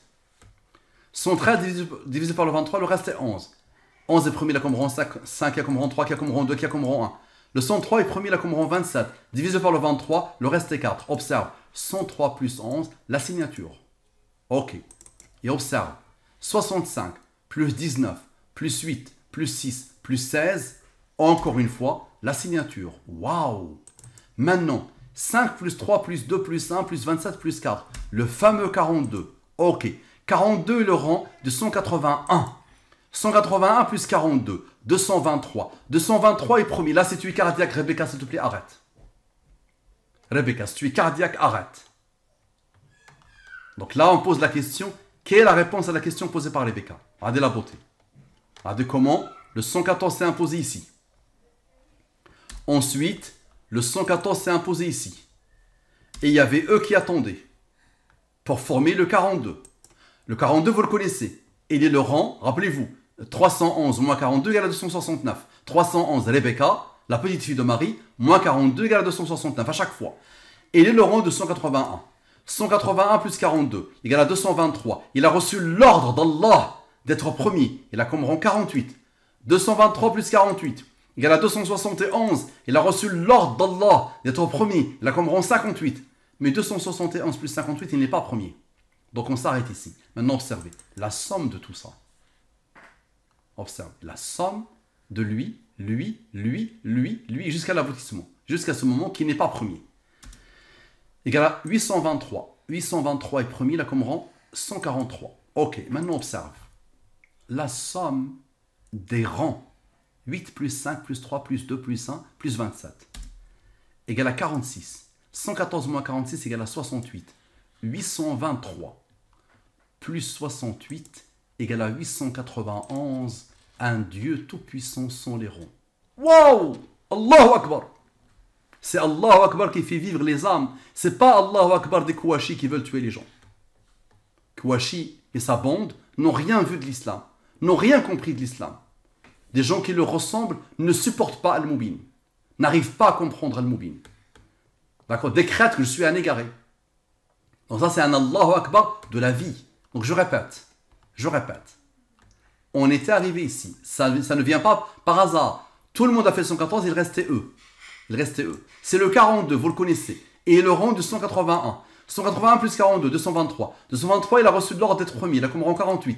Speaker 1: 113 divisé, par le 23, le reste est 11. 11 est premier, la comme 5, 5 est 3, la est 2, la est 1. Le 103 est premier, la comme 27. Divisé par le 23, le reste est 4. Observe, 103 plus 11, la signature. OK. Et observe, 65 plus 19 plus 8 plus 6 plus 16, encore une fois, la signature. Waouh Maintenant, 5 plus 3 plus 2 plus 1 plus 27 plus 4. Le fameux 42. Ok. 42 le rang de 181. 181 plus 42. 223. 223 est promis. Là, si tu es cardiaque, Rebecca, s'il te plaît, arrête. Rebecca, si tu es cardiaque, arrête. Donc là, on pose la question. Quelle est la réponse à la question posée par Rebecca Regardez ah, la beauté. Regardez ah, comment le 114 s'est imposé ici. Ensuite, le 114 s'est imposé ici. Et il y avait eux qui attendaient pour former le 42. Le 42, vous le connaissez. Il est le rang, rappelez-vous, 311 moins 42 égale à 269. 311, Rebecca, la petite fille de Marie, moins 42 égale à 269 à chaque fois. Il est le rang de 181. 181 plus 42 égale à 223. Il a reçu l'ordre d'Allah d'être premier. Il a comme rang 48. 223 plus 48 il a 271. Il a reçu l'ordre d'Allah d'être premier. Il a 58. Mais 271 plus 58, il n'est pas premier. Donc on s'arrête ici. Maintenant, observez la somme de tout ça. Observe la somme de lui, lui, lui, lui, lui, jusqu'à l'aboutissement. Jusqu'à ce moment qui n'est pas premier. Égal à 823. 823 est premier, la comme 143. Ok, maintenant observe la somme des rangs 8 plus 5 plus 3 plus 2 plus 1 plus 27 égale à 46. 114 moins 46 égale à 68. 823 plus 68 égale à 891. Un Dieu tout-puissant sans les ronds. Wow! Allahu Akbar! C'est Allahu Akbar qui fait vivre les âmes. C'est pas Allahu Akbar des Kouachi qui veulent tuer les gens. Kouachi et sa bande n'ont rien vu de l'islam, n'ont rien compris de l'islam des gens qui le ressemblent, ne supportent pas al mubin n'arrivent pas à comprendre al mubin D'accord Décrète que je suis un égaré. Donc ça, c'est un Allahu Akbar de la vie. Donc je répète, je répète. On était arrivé ici. Ça, ne vient pas par hasard. Tout le monde a fait le 114, il restait eux. Il restait eux. C'est le 42, vous le connaissez. Et le rang de 181. 181 plus 42, 223. 223, il a reçu de l'ordre d'être premier. Il a commencé en 48.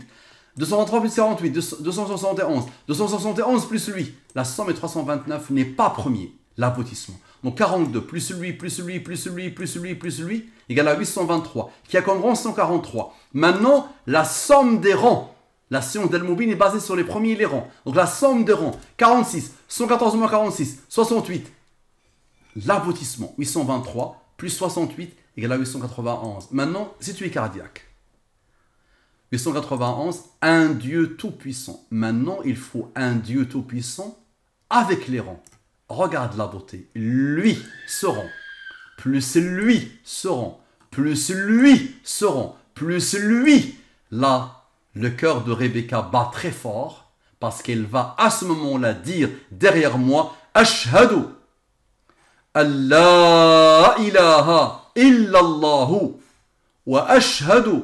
Speaker 1: 223 plus 48, 271. 271 plus lui. La somme est 329 n'est pas premier. L'aboutissement. Donc 42 plus lui, plus lui, plus lui, plus lui, plus lui, égale à 823, qui a comme rang 143. Maintenant, la somme des rangs. La science del est basée sur les premiers et les rangs. Donc la somme des rangs. 46, 114 moins 46, 68. L'aboutissement, 823 plus 68 égale à 891. Maintenant, si tu es cardiaque, 191, un Dieu tout-puissant. Maintenant, il faut un Dieu tout-puissant avec les rangs. Regarde la beauté. Lui seront, Plus lui seront, Plus lui seront, Plus lui. Là, le cœur de Rebecca bat très fort parce qu'elle va à ce moment-là dire derrière moi Ashhadu. Allah ilaha illallahu wa ashhadu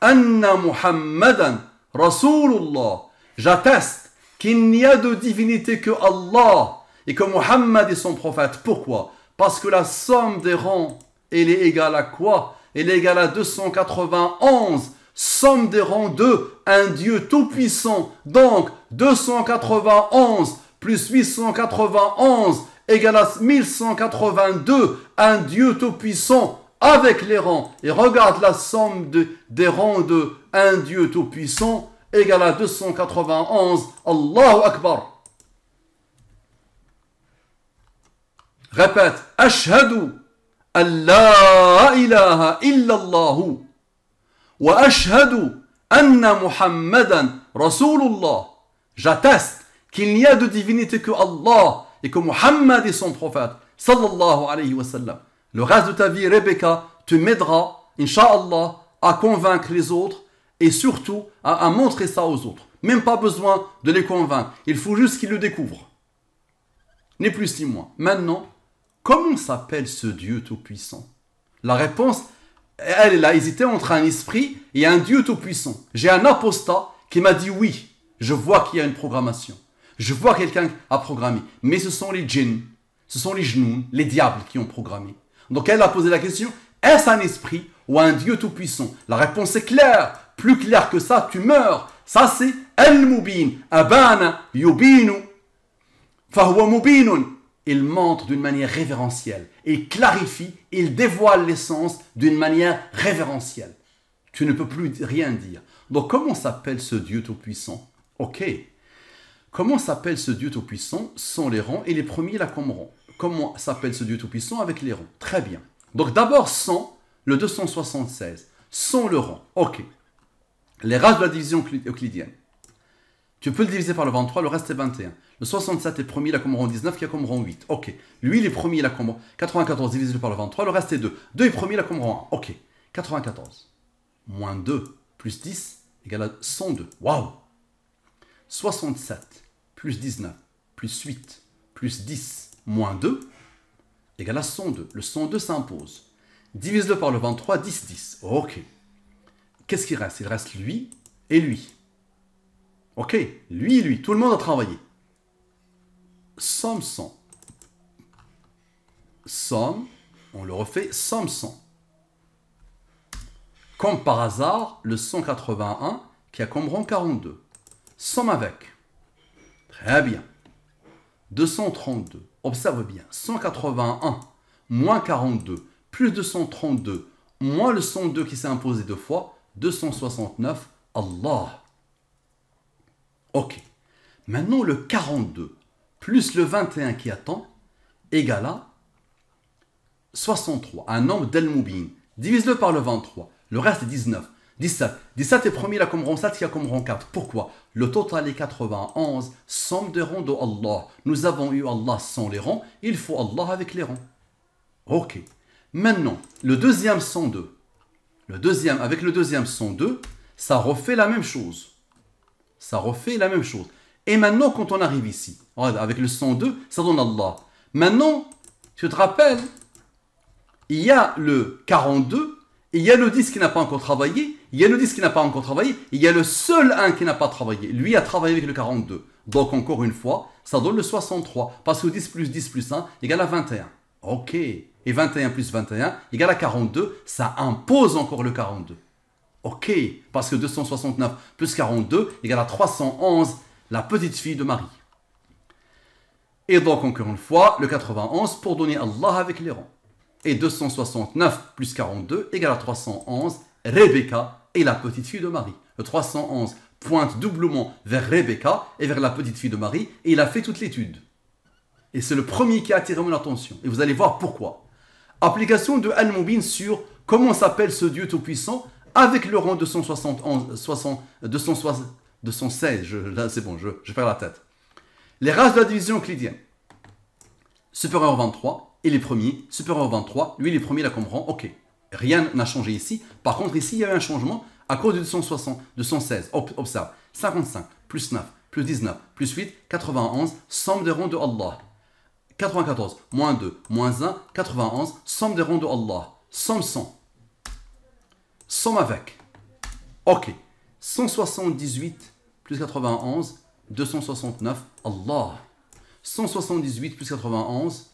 Speaker 1: Anna Muhammadan Rasulullah. J'atteste qu'il n'y a de divinité que Allah et que Muhammad est son prophète. Pourquoi Parce que la somme des rangs, elle est égale à quoi Elle est égale à 291. Somme des rangs de un Dieu tout-puissant. Donc 291 plus 891 égale à 1182. Un Dieu tout-puissant avec les rangs et regarde la somme des rangs de un Dieu tout-puissant égale à 291. Allahu Akbar. Répète, Ashhadu Allah ilaha illallahu wa ashhadu anna Muhammadan Rasulullah. J'atteste qu'il n'y a de divinité que Allah et que Muhammad est son prophète. Sallallahu alayhi wa sallam. Le reste de ta vie, Rebecca, te m'aidera, Insha'Allah, à convaincre les autres et surtout à, montrer ça aux autres. Même pas besoin de les convaincre. Il faut juste qu'ils le découvrent. Ni plus ni moins. Maintenant, comment s'appelle ce Dieu Tout-Puissant La réponse, elle, elle a hésité entre un esprit et un Dieu Tout-Puissant. J'ai un apostat qui m'a dit oui, je vois qu'il y a une programmation. Je vois quelqu'un a programmé. Mais ce sont les djinns, ce sont les genoux, les diables qui ont programmé. Donc elle a posé la question, est-ce un esprit ou un Dieu tout-puissant La réponse est claire, plus claire que ça, tu meurs. Ça c'est El mubin Abana, Yubinu, Mubinun. Il montre d'une manière révérentielle. Il clarifie, il dévoile l'essence d'une manière révérentielle. Tu ne peux plus rien dire. Donc comment s'appelle ce Dieu tout-puissant Ok. Comment s'appelle ce Dieu tout-puissant Sans les rangs et les premiers la commeront comment s'appelle ce Dieu Tout-Puissant avec les rangs. Très bien. Donc d'abord 100, le 276. Sans le rang. Ok. Les races de la division euclidienne. Tu peux le diviser par le 23, le reste est 21. Le 67 est premier, il a comme rang 19, qui a comme rang 8. Ok. Lui, il est premier, il a comme rang 94 divisé par le 23, le reste est 2. 2 est premier, il a comme rang 1. Ok. 94. Moins 2 plus 10 égale à 102. Waouh 67 plus 19 plus 8 plus 10 moins 2 égale à 102. Le 102 s'impose. Divise-le par le 23, 10, 10. Ok. Qu'est-ce qui reste Il reste lui et lui. Ok, lui et lui. Tout le monde a travaillé. Somme 100. Somme, on le refait, Somme 100. Comme par hasard, le 181 qui a comme rang 42. Somme avec. Très bien. 232. Observe bien, 181 moins 42 plus 232 moins le 102 qui s'est imposé deux fois, 269, Allah. Ok. Maintenant, le 42 plus le 21 qui attend égale à 63, un nombre del moubin Divise-le par le 23, le reste est 19. 17. 17 est premier, la comme rang 7, il y a comme rang 4. Pourquoi Le total est 91. Somme de rangs de Allah. Nous avons eu Allah sans les rangs. Il faut Allah avec les rangs. Ok. Maintenant, le deuxième 102. Le deuxième, avec le deuxième 102, ça refait la même chose. Ça refait la même chose. Et maintenant, quand on arrive ici, avec le 102, ça donne Allah. Maintenant, tu te rappelles, il y a le 42 le 10 qui n'a pas encore travaillé, il y a le 10 qui n'a pas encore travaillé, il y a le seul 1 qui n'a pas travaillé. Lui a travaillé avec le 42. Donc encore une fois, ça donne le 63. Parce que 10 plus 10 plus 1 égale à 21. Ok. Et 21 plus 21 égale à 42. Ça impose encore le 42. Ok. Parce que 269 plus 42 égale à 311, la petite fille de Marie. Et donc encore une fois, le 91 pour donner Allah avec les rangs et 269 plus 42 égale à 311, Rebecca et la petite fille de Marie. Le 311 pointe doublement vers Rebecca et vers la petite fille de Marie, et il a fait toute l'étude. Et c'est le premier qui a attiré mon attention, et vous allez voir pourquoi. Application de Al-Mubin sur comment s'appelle ce Dieu Tout-Puissant avec le rang 60, 260, 216, là c'est bon, je, vais perds la tête. Les races de la division euclidienne, supérieur 23, et les premiers, supérieur 23, lui les premiers premier, la comprend, ok. Rien n'a changé ici. Par contre, ici, il y a eu un changement à cause de 160, 216. Observe, 55, plus 9, plus 19, plus 8, 91, somme des ronds de Allah. 94, moins 2, moins 1, 91, somme des ronds de Allah. Somme 100. Somme avec. Ok. 178 plus 91, 269, Allah. 178 plus 91,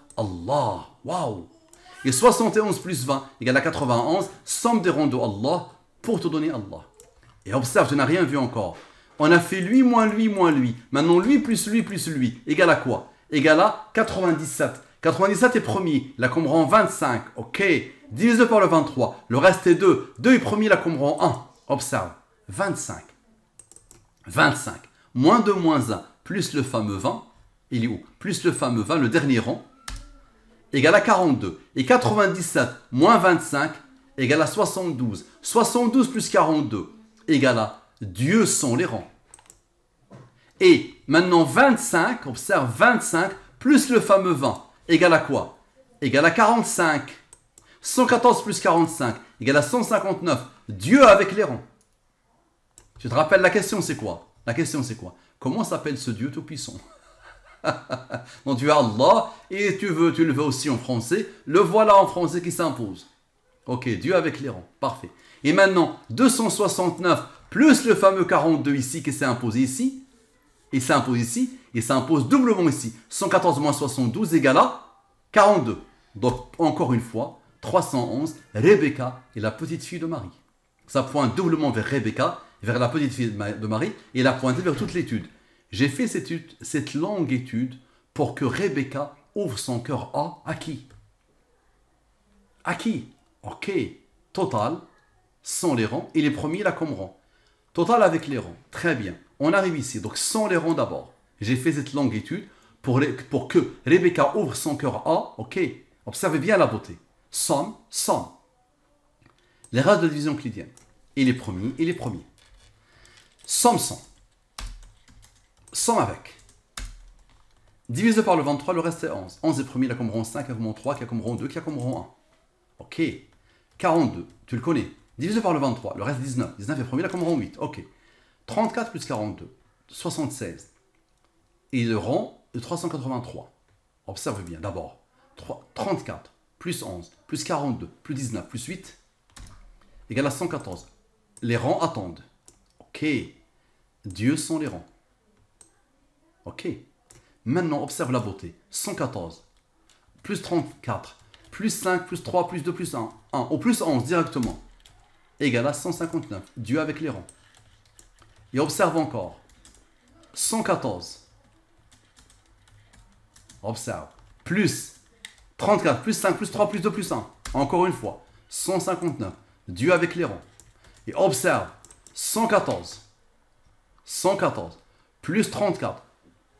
Speaker 1: Allah. Waouh Et 71 plus 20 égale à 91, somme des rondo Allah pour te donner Allah. Et observe, tu n'as rien vu encore. On a fait lui moins lui moins lui. Maintenant, lui plus lui plus lui égale à quoi Égale à 97. 97 est premier, la rend 25, ok. Divisé par le 23, le reste est 2. 2 est premier, la rend 1. Observe, 25. 25. Moins 2, moins 1, plus le fameux 20, il est où Plus le fameux 20, le dernier rang, égale à 42. Et 97 moins 25 égale à 72. 72 plus 42 égale à Dieu sont les rangs. Et maintenant 25, observe 25 plus le fameux 20 égale à quoi Égal à 45. 114 plus 45 égale à 159. Dieu avec les rangs. Tu te rappelles la question c'est quoi La question c'est quoi Comment s'appelle ce Dieu tout-puissant Donc tu as Allah et tu veux, tu le veux aussi en français. Le voilà en français qui s'impose. Ok, Dieu avec les rangs, Parfait. Et maintenant, 269 plus le fameux 42 ici qui s'est imposé ici. Il s'impose ici. Il s'impose doublement ici. 114 moins 72 égale à 42. Donc encore une fois, 311, Rebecca est la petite fille de Marie. Ça pointe doublement vers Rebecca, vers la petite fille de Marie, et la pointe vers toute l'étude. J'ai fait cette, longue étude pour que Rebecca ouvre son cœur à, à qui À qui Ok, Total, sans les rangs, et les premiers la comme rang. Total avec les rangs, très bien. On arrive ici, donc sans les rangs d'abord. J'ai fait cette longue étude pour, que Rebecca ouvre son cœur à, ok, observez bien la beauté. Somme, somme. Les races de division euclidienne. Et les premiers, et les premiers. Somme, somme. 100 avec. Divisé par le 23, le reste est 11. 11 est premier, il y comme 5, il y a 3, 2, il a comme 1. Ok. 42, tu le connais. Divisé par le 23, le reste est 19. 19 est premier, la y rond 8. Ok. 34 plus 42, 76. Et le rang de 383. Observe bien, d'abord. 34 plus 11 plus 42 plus 19 plus 8 égale à 114. Les rangs attendent. Ok. Dieu sont les rangs. Ok. Maintenant, observe la beauté. 114. Plus 34. Plus 5, plus 3, plus 2, plus 1. 1. Au plus 11 directement. Égal à 159. Dieu avec les rangs. Et observe encore. 114. Observe. Plus 34, plus 5, plus 3, plus 2, plus 1. Encore une fois. 159. Dieu avec les rangs. Et observe. 114. 114. Plus 34.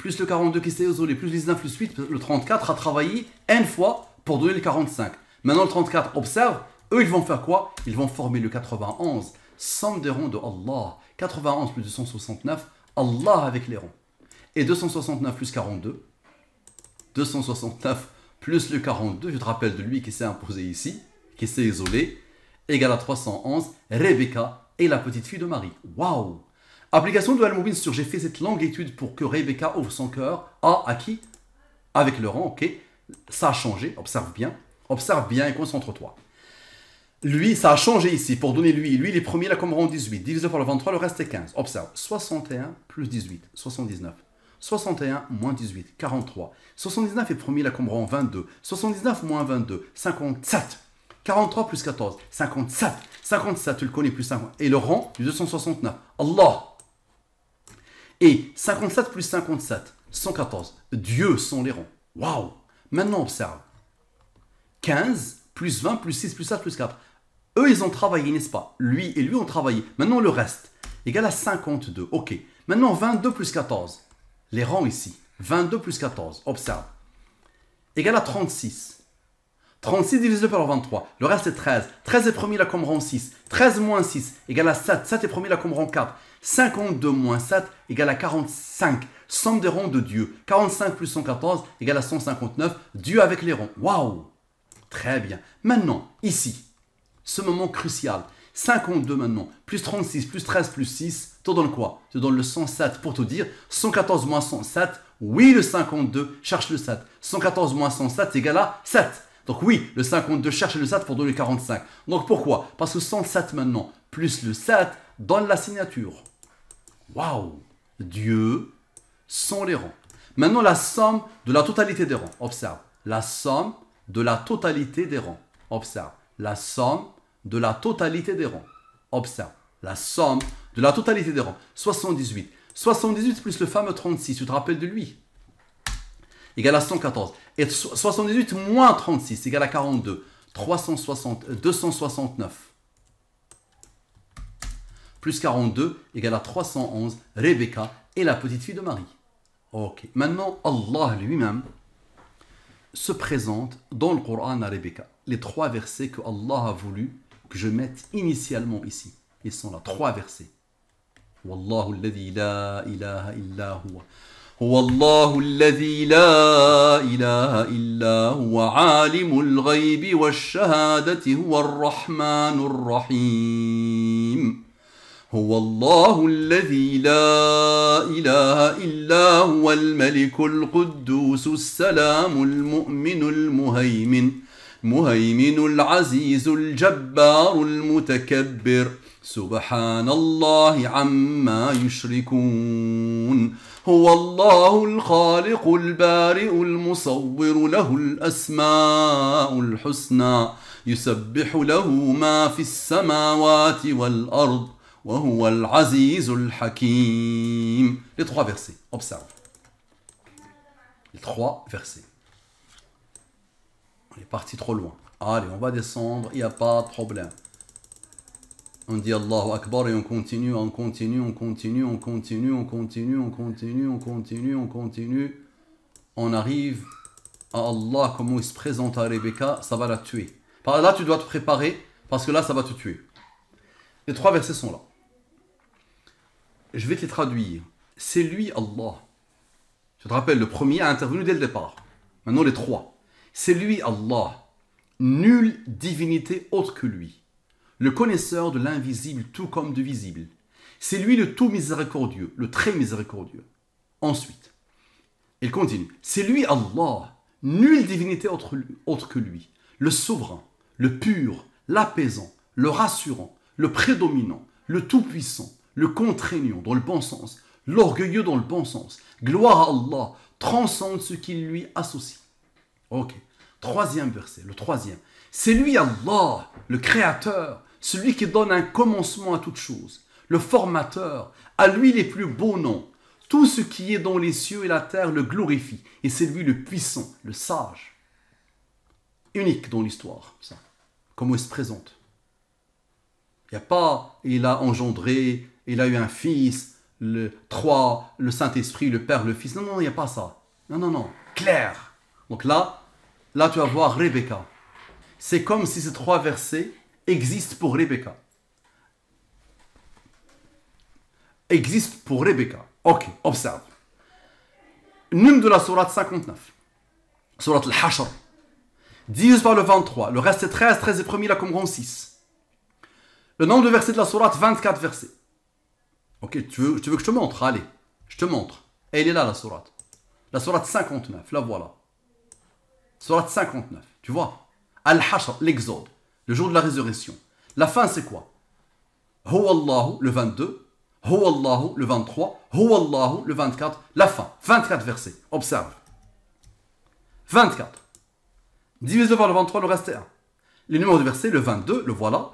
Speaker 1: plus le 42 qui s'est isolé, plus 19, plus 8, le 34 a travaillé N fois pour donner le 45. Maintenant, le 34 observe, eux, ils vont faire quoi Ils vont former le 91, somme des ronds de Allah. 91 plus 269, Allah avec les ronds. Et 269 plus 42, 269 plus le 42, je te rappelle de lui qui s'est imposé ici, qui s'est isolé, égale à 311, Rebecca et la petite fille de Marie. Waouh Application de al sur J'ai fait cette longue étude pour que Rebecca ouvre son cœur. A ah, à qui Avec le ok. Ça a changé, observe bien. Observe bien et concentre-toi. Lui, ça a changé ici pour donner lui. Lui, les premiers, là, comme rang 18. Divisé par le 23, le reste est 15. Observe. 61 plus 18, 79. 61 moins 18, 43. 79 est premier, là, comme 22. 79 moins 22, 57. 43 plus 14, 57. 57, tu le connais plus 50. Et le rang, 269. Allah et 57 plus 57, 114. Dieu sont les rangs. Waouh Maintenant, observe. 15 plus 20 plus 6 plus 7 plus 4. Eux, ils ont travaillé, n'est-ce pas Lui et lui ont travaillé. Maintenant, le reste égale à 52. Ok. Maintenant, 22 plus 14. Les rangs ici. 22 plus 14. Observe. Égale à 36. 36 divisé par 23. Le reste est 13. 13 est premier, la comme 6. 13 moins 6 égale à 7. 7 est premier, la comme rang 4. 52 moins 7 égale à 45. Somme des ronds de Dieu. 45 plus 114 égale à 159. Dieu avec les ronds. Waouh Très bien. Maintenant, ici, ce moment crucial. 52 maintenant, plus 36, plus 13, plus 6, te donne quoi Te donne le 107 pour te dire 114 moins 107, oui le 52, cherche le 7. 114 moins 107 égale à 7. Donc oui, le 52 cherche le 7 pour donner 45. Donc pourquoi Parce que 107 maintenant, plus le 7, donne la signature. Waouh Dieu, sont les rangs. Maintenant, la somme de la totalité des rangs. Observe. La somme de la totalité des rangs. Observe. La somme de la totalité des rangs. Observe. La somme de la totalité des rangs. 78. 78 plus le fameux 36, tu te rappelles de lui Égal à 114. Et 78 moins 36, égal à 42. 360, 269 plus 42 égale à 311, Rebecca est la petite-fille de Marie. Ok, maintenant Allah lui-même se présente dans le Coran à Rebecca. Les trois versets que Allah a voulu que je mette initialement ici. Ils sont là, trois versets. Wallahu alladhi la ilaha illa huwa. والله الذي لا إله إلا هو عالم الغيب والشهادة هو الرحمن rahim هو الله الذي لا إله إلا هو الملك القدوس السلام المؤمن المهيمن مهيمن العزيز الجبار المتكبر سبحان الله عما يشركون هو الله الخالق البارئ المصور له الأسماء الحسنى يسبح له ما في السماوات والأرض Les trois versets, observe. Les trois versets. On est parti trop loin. Allez, on va descendre, il n'y a pas de problème. On dit Allahu Akbar et on continue, on continue, on continue, on continue, on continue, on continue, on continue, on continue. On arrive à Allah, comment il se présente à Rebecca, ça va la tuer. Par là, tu dois te préparer parce que là, ça va te tuer. Les trois versets sont là je vais te traduire. C'est lui Allah. Je te rappelle, le premier a intervenu dès le départ. Maintenant les trois. C'est lui Allah. Nulle divinité autre que lui. Le connaisseur de l'invisible tout comme du visible. C'est lui le tout miséricordieux, le très miséricordieux. Ensuite, il continue. C'est lui Allah. Nulle divinité autre, autre que lui. Le souverain, le pur, l'apaisant, le rassurant, le prédominant, le tout-puissant, le contraignant dans le bon sens, l'orgueilleux dans le bon sens. Gloire à Allah, transcende ce qui lui associe. Ok. Troisième verset, le troisième. C'est lui Allah, le créateur, celui qui donne un commencement à toute chose, le formateur. À lui les plus beaux noms. Tout ce qui est dans les cieux et la terre le glorifie. Et c'est lui le puissant, le sage. Unique dans l'histoire, ça. Comment il se présente. Il n'y a pas, il a engendré, il a eu un fils, le 3, le Saint-Esprit, le Père, le Fils. Non, non, il n'y a pas ça. Non, non, non. Clair. Donc là, là, tu vas voir Rebecca. C'est comme si ces trois versets existent pour Rebecca. Existent pour Rebecca. Ok, observe. Nîmes de la sourate 59. Sourate al-Hashr. 10 par le 23. Le reste est 13, 13 et premier, la comprend 6. Le nombre de versets de la sourate, 24 versets. Ok, tu veux, que je te montre Allez, je te montre. Et elle est là, la sourate. La sourate 59, la voilà. Sourate 59, tu vois Al-Hashr, l'exode, le jour de la résurrection. La fin, c'est quoi Allahu, le 22. Allahu, le 23. Allahu, le 24. La fin, 24 versets. Observe. 24. Divisé par le 23, le reste est 1. Les numéros de versets, le 22, le voilà.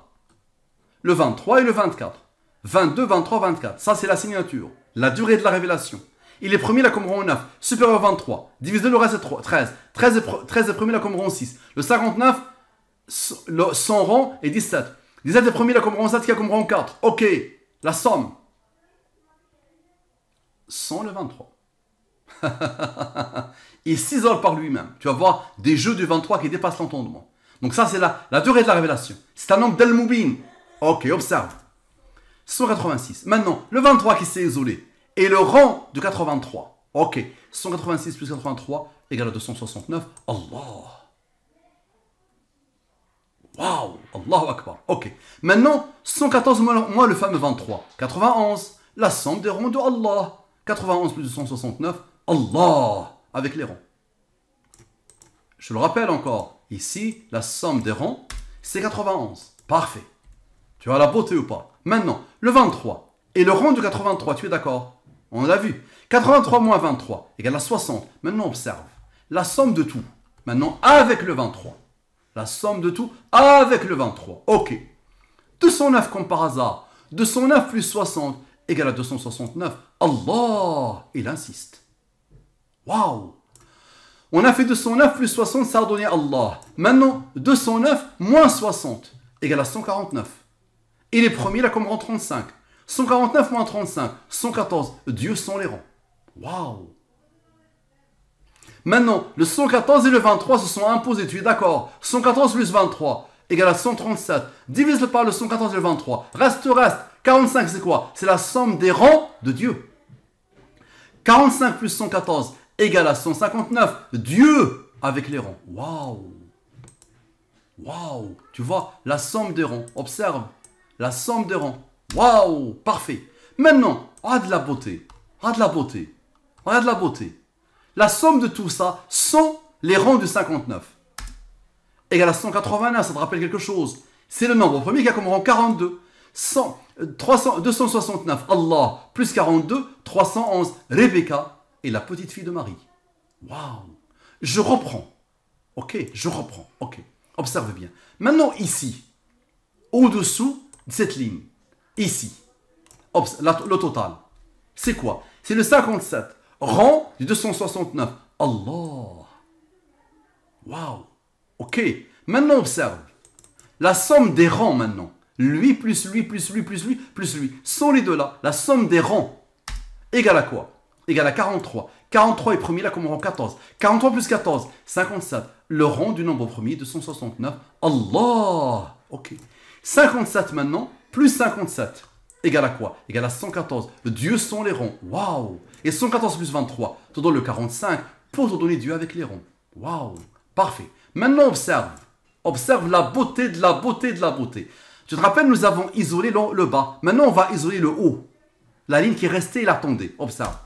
Speaker 1: Le 23 et le 24. 22, 23, 24. Ça, c'est la signature. La durée de la révélation. Il est premier, la Comoran 9. Supérieur 23. Divisé le reste est 13. 13 est, premier, la Comoran 6. Le 59, le, son rang est 17. 17 est premier, la Comoran 7, qui la 4. Ok. La somme. sans le 23. il s'isole par lui-même. Tu vas voir des jeux du 23 qui dépassent l'entendement. Donc ça, c'est la, la durée de la révélation. C'est un nombre d'El-Moubin. Ok, observe. 186. Maintenant, le 23 qui s'est isolé et le rang de 83. Ok, 186 plus 83 égale à 269. Allah Waouh Allahu Akbar Ok, maintenant, 114 moins le fameux 23. 91, la somme des rangs de Allah. 91 plus 269, Allah Avec les rangs. Je le rappelle encore, ici, la somme des rangs, c'est 91. Parfait. Tu as la beauté ou pas Maintenant, le 23 et le rang de 83, tu es d'accord On l'a vu. 83 moins 23 égale à 60. Maintenant, observe. La somme de tout, maintenant avec le 23. La somme de tout avec le 23. Ok. 209 comme par hasard. 209 plus 60 égale à 269. Allah Il insiste. Waouh On a fait 209 plus 60, ça a donné Allah. Maintenant, 209 moins 60 égale à 149. Et les premiers, là, comme rang 35. 149 moins 35, 114. Dieu sans les rangs. Waouh Maintenant, le 114 et le 23 se sont imposés, tu es d'accord 114 plus 23 égale à 137. Divise-le par le 114 et le 23. Reste, reste. 45, c'est quoi C'est la somme des rangs de Dieu. 45 plus 114 égale à 159. Dieu avec les rangs. Waouh Waouh Tu vois, la somme des rangs. Observe. La somme des rangs. Waouh Parfait. Maintenant, a de la beauté. a de la beauté. a de la beauté. La somme de tout ça sont les rangs du 59. Égale à 189, ça te rappelle quelque chose. C'est le nombre premier qui a comme rang 42. 100, 300, 269, Allah, plus 42, 311, Rebecca et la petite fille de Marie. Waouh Je reprends. Ok, je reprends. Ok, observe bien. Maintenant, ici, au-dessous, cette ligne, ici, le total, c'est quoi C'est le 57 rang du 269. Allah Waouh Ok, maintenant observe. La somme des rangs maintenant. Lui plus lui plus lui plus lui plus lui. Sont les deux là. La somme des rangs égale à quoi Égale à 43. 43 est premier là comme rang 14. 43 plus 14, 57. Le rang du nombre premier, 269. Allah Ok. 57 maintenant, plus 57, égale à quoi Égale à 114. Le Dieu sans les ronds. Waouh Et 114 plus 23, tu donnes le 45 pour te donner Dieu avec les ronds. Waouh Parfait. Maintenant, observe. Observe la beauté de la beauté de la beauté. Tu te rappelles, nous avons isolé le bas. Maintenant, on va isoler le haut. La ligne qui est restée, il attendait. Observe.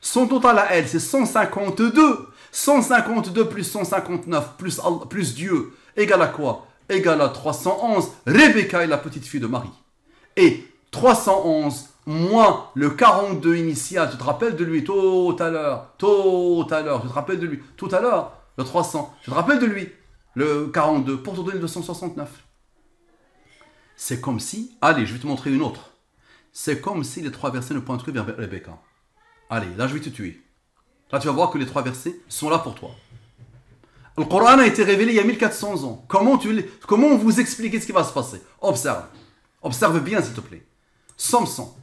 Speaker 1: Son total à elle, c'est 152. 152 plus 159 plus, plus Dieu égale à quoi égal à 311. Rebecca est la petite fille de Marie. Et 311 moins le 42 initial, tu te rappelles de lui tout à l'heure, tout à l'heure, tu te rappelles de lui tout à l'heure, le 300, tu te rappelles de lui, le 42, pour te donner 269. C'est comme si, allez, je vais te montrer une autre. C'est comme si les trois versets ne pointent que vers Rebecca. Allez, là je vais te tuer. Là tu vas voir que les trois versets sont là pour toi. Le Coran a été révélé il y a 1400 ans. Comment, tu, comment vous expliquer ce qui va se passer Observe. Observe bien, s'il te plaît. 100.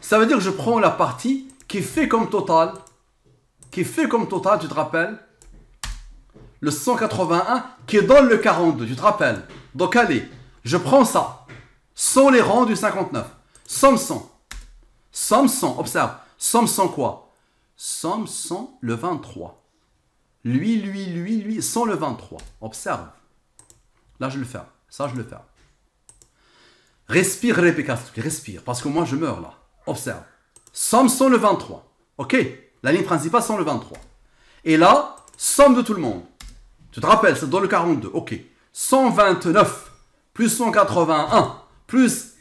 Speaker 1: Ça veut dire que je prends la partie qui fait comme Total. Qui fait comme Total, tu te rappelles Le 181 qui est dans le 42, tu te rappelles Donc allez, je prends ça. Sans les rangs du 59. Samson. 100, observe. Samson quoi Samson le 23. Lui, lui, lui, lui, sans le 23. Observe. Là, je le ferme. Ça, je le ferme. Respire, Rebecca, respire. Parce que moi, je meurs là. Observe. Somme sans le 23. OK La ligne principale sans le 23. Et là, somme de tout le monde. Tu te rappelles, c'est dans le 42. OK. 129 plus 181 plus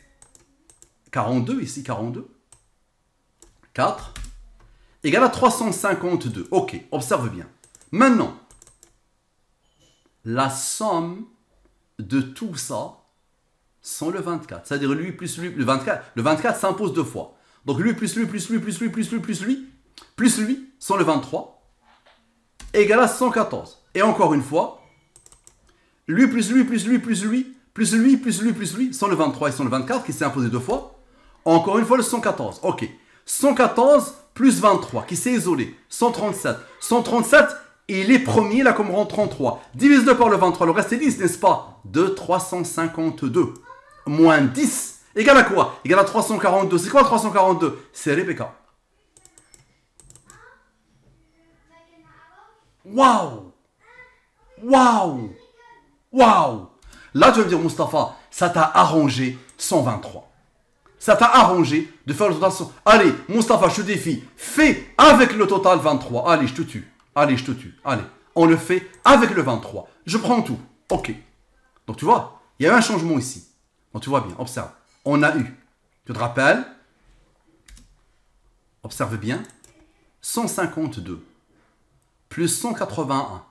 Speaker 1: 42, ici 42. 4 Égal à 352. OK, observe bien. Maintenant, la somme de tout ça, sont le 24. C'est-à-dire lui plus lui, le 24. Le 24 s'impose deux fois. Donc lui plus lui, plus lui, plus lui, plus lui, plus lui, plus lui, sont le 23, égale à 114. Et encore une fois, lui plus lui, plus lui, plus lui, plus lui, plus lui, plus lui, sans le 23 et sans le 24, qui s'est imposé deux fois. Encore une fois, le 114. Ok. 114 plus 23, qui s'est isolé. 137. 137, et les premiers, là, comme on en 3, divise 2 par le 23, le reste est 10, n'est-ce pas 2, 352, moins 10, égale à quoi Égale à 342. C'est quoi 342 C'est Rebecca. Waouh Waouh Waouh Là, tu vas me dire, Mustapha, ça t'a arrangé 123. Ça t'a arrangé de faire le total. Allez, Mustapha, je te défie. Fais avec le total 23. Allez, je te tue. Allez, je te tue. Allez, on le fait avec le 23. Je prends tout. Ok. Donc tu vois, il y a eu un changement ici. Donc tu vois bien, observe. On a eu, tu te rappelles, observe bien, 152 plus 181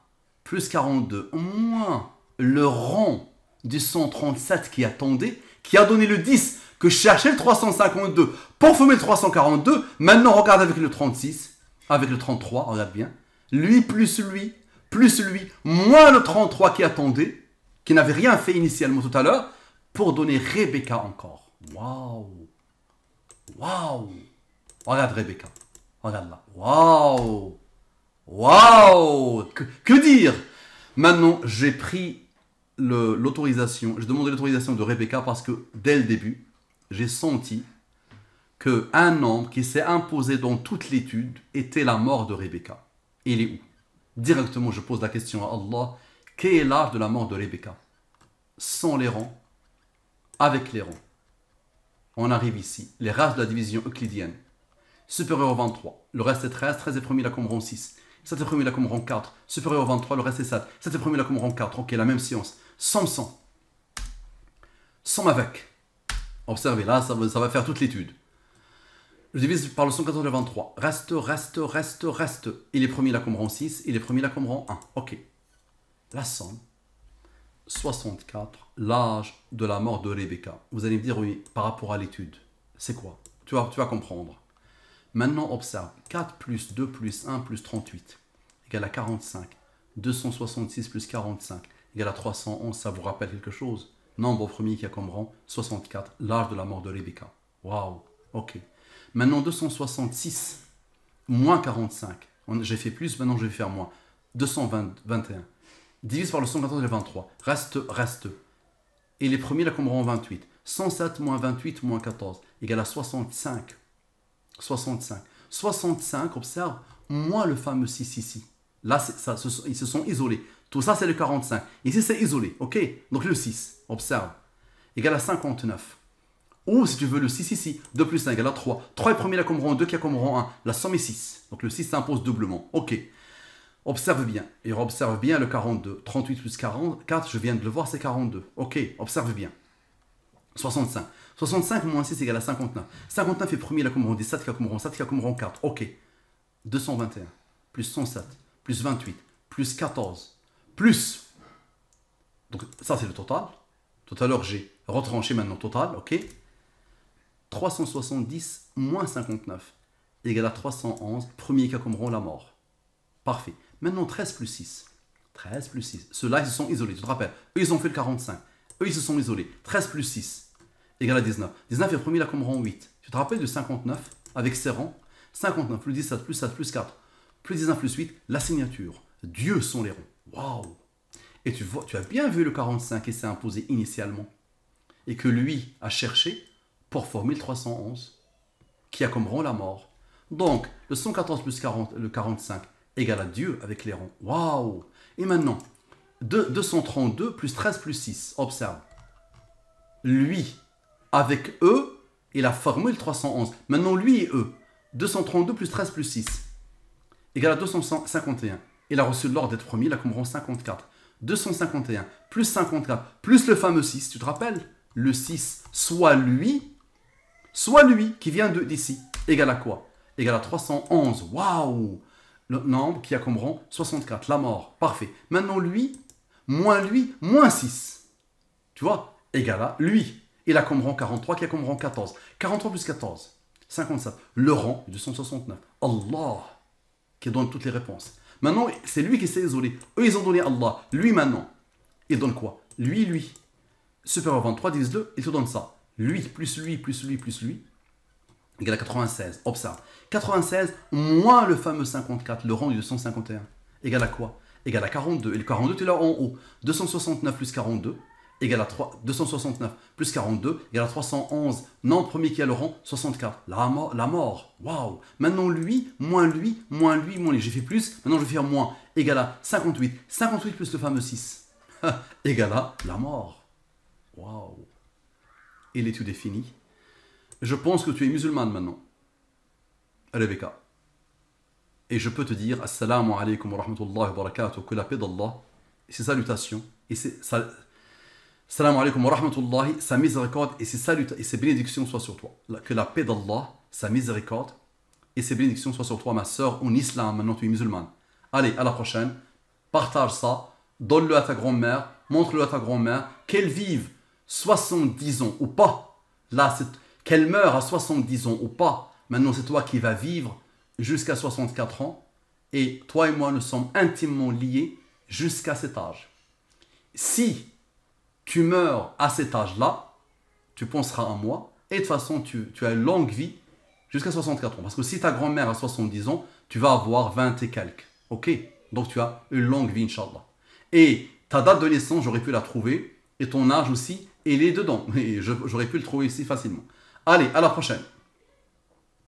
Speaker 1: plus 42 moins le rang du 137 qui attendait, qui a donné le 10 que cherchait le 352 pour fumer le 342. Maintenant, regarde avec le 36, avec le 33, regarde bien lui plus lui, plus lui, moins le 33 qui attendait, qui n'avait rien fait initialement tout à l'heure, pour donner Rebecca encore. Waouh Waouh Regarde Rebecca. Regarde là. Waouh Waouh que, dire Maintenant, j'ai pris l'autorisation, j'ai demandé l'autorisation de Rebecca parce que dès le début, j'ai senti qu'un un homme qui s'est imposé dans toute l'étude était la mort de Rebecca il est où Directement, je pose la question à Allah quel est l'âge de la mort de Rebecca Sans les rangs, avec les rangs. On arrive ici, les races de la division euclidienne. Supérieur au 23, le reste est 13, 13 est premier, la comme 6. 7 est premier, la comme 4. Supérieur au 23, le reste est 7. 7 est premier, la comme 4. Ok, la même science. séance. Sans, Sans avec. Observez, là, ça va faire toute l'étude. Je divise par le 114 Reste, reste, reste, reste. Il est premier la en 6, il est premier la en 1. Ok. La somme 64, l'âge de la mort de Rebecca. Vous allez me dire, oui, par rapport à l'étude, c'est quoi tu vas, tu vas comprendre. Maintenant, observe. 4 plus 2 plus 1 plus 38 Égal à 45. 266 plus 45 Égal à 311. Ça vous rappelle quelque chose Nombre premier qui a rang 64, l'âge de la mort de Rebecca. Waouh Ok. Maintenant 266, moins 45. J'ai fait plus, maintenant je vais faire moins. 221. Divise par le 114 23. Reste, reste. Et les premiers la comprendront 28. 107 moins 28 moins 14 égale à 65. 65. 65, observe, moins le fameux 6 ici. Là, ça, ils se sont isolés. Tout ça, c'est le 45. Ici, c'est isolé. OK Donc le 6, observe, égale à 59 ou si tu veux le 6 ici, 2 plus 1 égale à 3. 3 est premier, la comme 2 qui a comme 1. La somme est 6. Donc le 6 s'impose doublement. Ok. Observe bien. Et observe bien le 42. 38 plus 44, je viens de le voir, c'est 42. Ok, observe bien. 65. 65 moins 6 égale à 59. 59 est premier, la comme 17 qui a comme 7 qui 4. Ok. 221 plus 107 plus 28 plus 14 plus. Donc ça c'est le total. Tout à l'heure j'ai retranché maintenant total. Ok. 370 moins 59 égale à 311. Premier cas comme rond, la mort. Parfait. Maintenant, 13 plus 6. 13 plus 6. Ceux-là, ils se sont isolés. Tu te rappelles. eux, ils ont fait le 45. Eux, ils se sont isolés. 13 plus 6 égale à 19. 19 est premier a comme rond 8. Tu te rappelles de 59 avec ses rangs 59 plus 17 plus 7 plus 4 plus 19 plus 8, la signature. Dieu sont les rangs. Waouh Et tu vois, tu as bien vu le 45 qui s'est imposé initialement et que lui a cherché pour 1311, qui a comme rang la mort. Donc, le 114 plus 40, le 45 égale à Dieu avec les rangs. Waouh Et maintenant, 232 plus 13 plus 6, observe. Lui, avec eux, il a formé le 311. Maintenant, lui et e, eux, 232 plus 13 plus 6, égale à 251. Il a reçu l'ordre d'être premier, il a comme rang 54. 251 plus 54 plus le fameux 6, tu te rappelles Le 6, soit lui, soit lui qui vient d'ici, égale à quoi Égal à 311. Waouh Le nombre qui a comme rang 64, la mort. Parfait. Maintenant, lui, moins lui, moins 6. Tu vois égal à lui. Il a comme rang 43, qui a comme rang 14. 43 plus 14, 57. Le rang 269. Allah qui donne toutes les réponses. Maintenant, c'est lui qui s'est isolé. Eux, ils ont donné Allah. Lui, maintenant, il donne quoi Lui, lui. Supérieur 23, 10, 2, il te donne ça. Lui, plus lui, plus lui, plus lui, égale à 96. Observe. 96 moins le fameux 54, le rang du 251, égale à quoi Égale à 42. Et le 42, tu là en haut. 269 plus 42, égale à 3, 269 plus 42 égale à 311. Non, premier qui a le rang, 64. La, mort, la mort. Waouh. Maintenant, lui, moins lui, moins lui, moins lui. J'ai fait plus, maintenant je vais faire moins. Égale à 58. 58 plus le fameux 6. égale à la mort. Waouh et l'étude est finie. Je pense que tu es musulmane maintenant, Rebecca. Et je peux te dire, Assalamu alaikum wa rahmatullahi wa barakatuh, que la paix d'Allah, ses salutations, et ses, Assalamu alaikum wa rahmatullahi, sa miséricorde et ses, et ses bénédictions soient sur toi. Que la paix d'Allah, sa miséricorde et ses bénédictions soient sur toi, ma soeur, en islam, maintenant tu es musulmane. Allez, à la prochaine, partage ça, donne-le à ta grand-mère, montre-le à ta grand-mère, qu'elle vive 70 ans ou pas, là, qu'elle meure à 70 ans ou pas, maintenant c'est toi qui vas vivre jusqu'à 64 ans, et toi et moi nous sommes intimement liés jusqu'à cet âge. Si tu meurs à cet âge-là, tu penseras à moi, et de toute façon tu, as une longue vie jusqu'à 64 ans. Parce que si ta grand-mère a 70 ans, tu vas avoir 20 et quelques. Ok Donc tu as une longue vie, Inch'Allah. Et ta date de naissance, j'aurais pu la trouver, et ton âge aussi, il est dedans. J'aurais pu le trouver ici facilement. Allez, à la prochaine.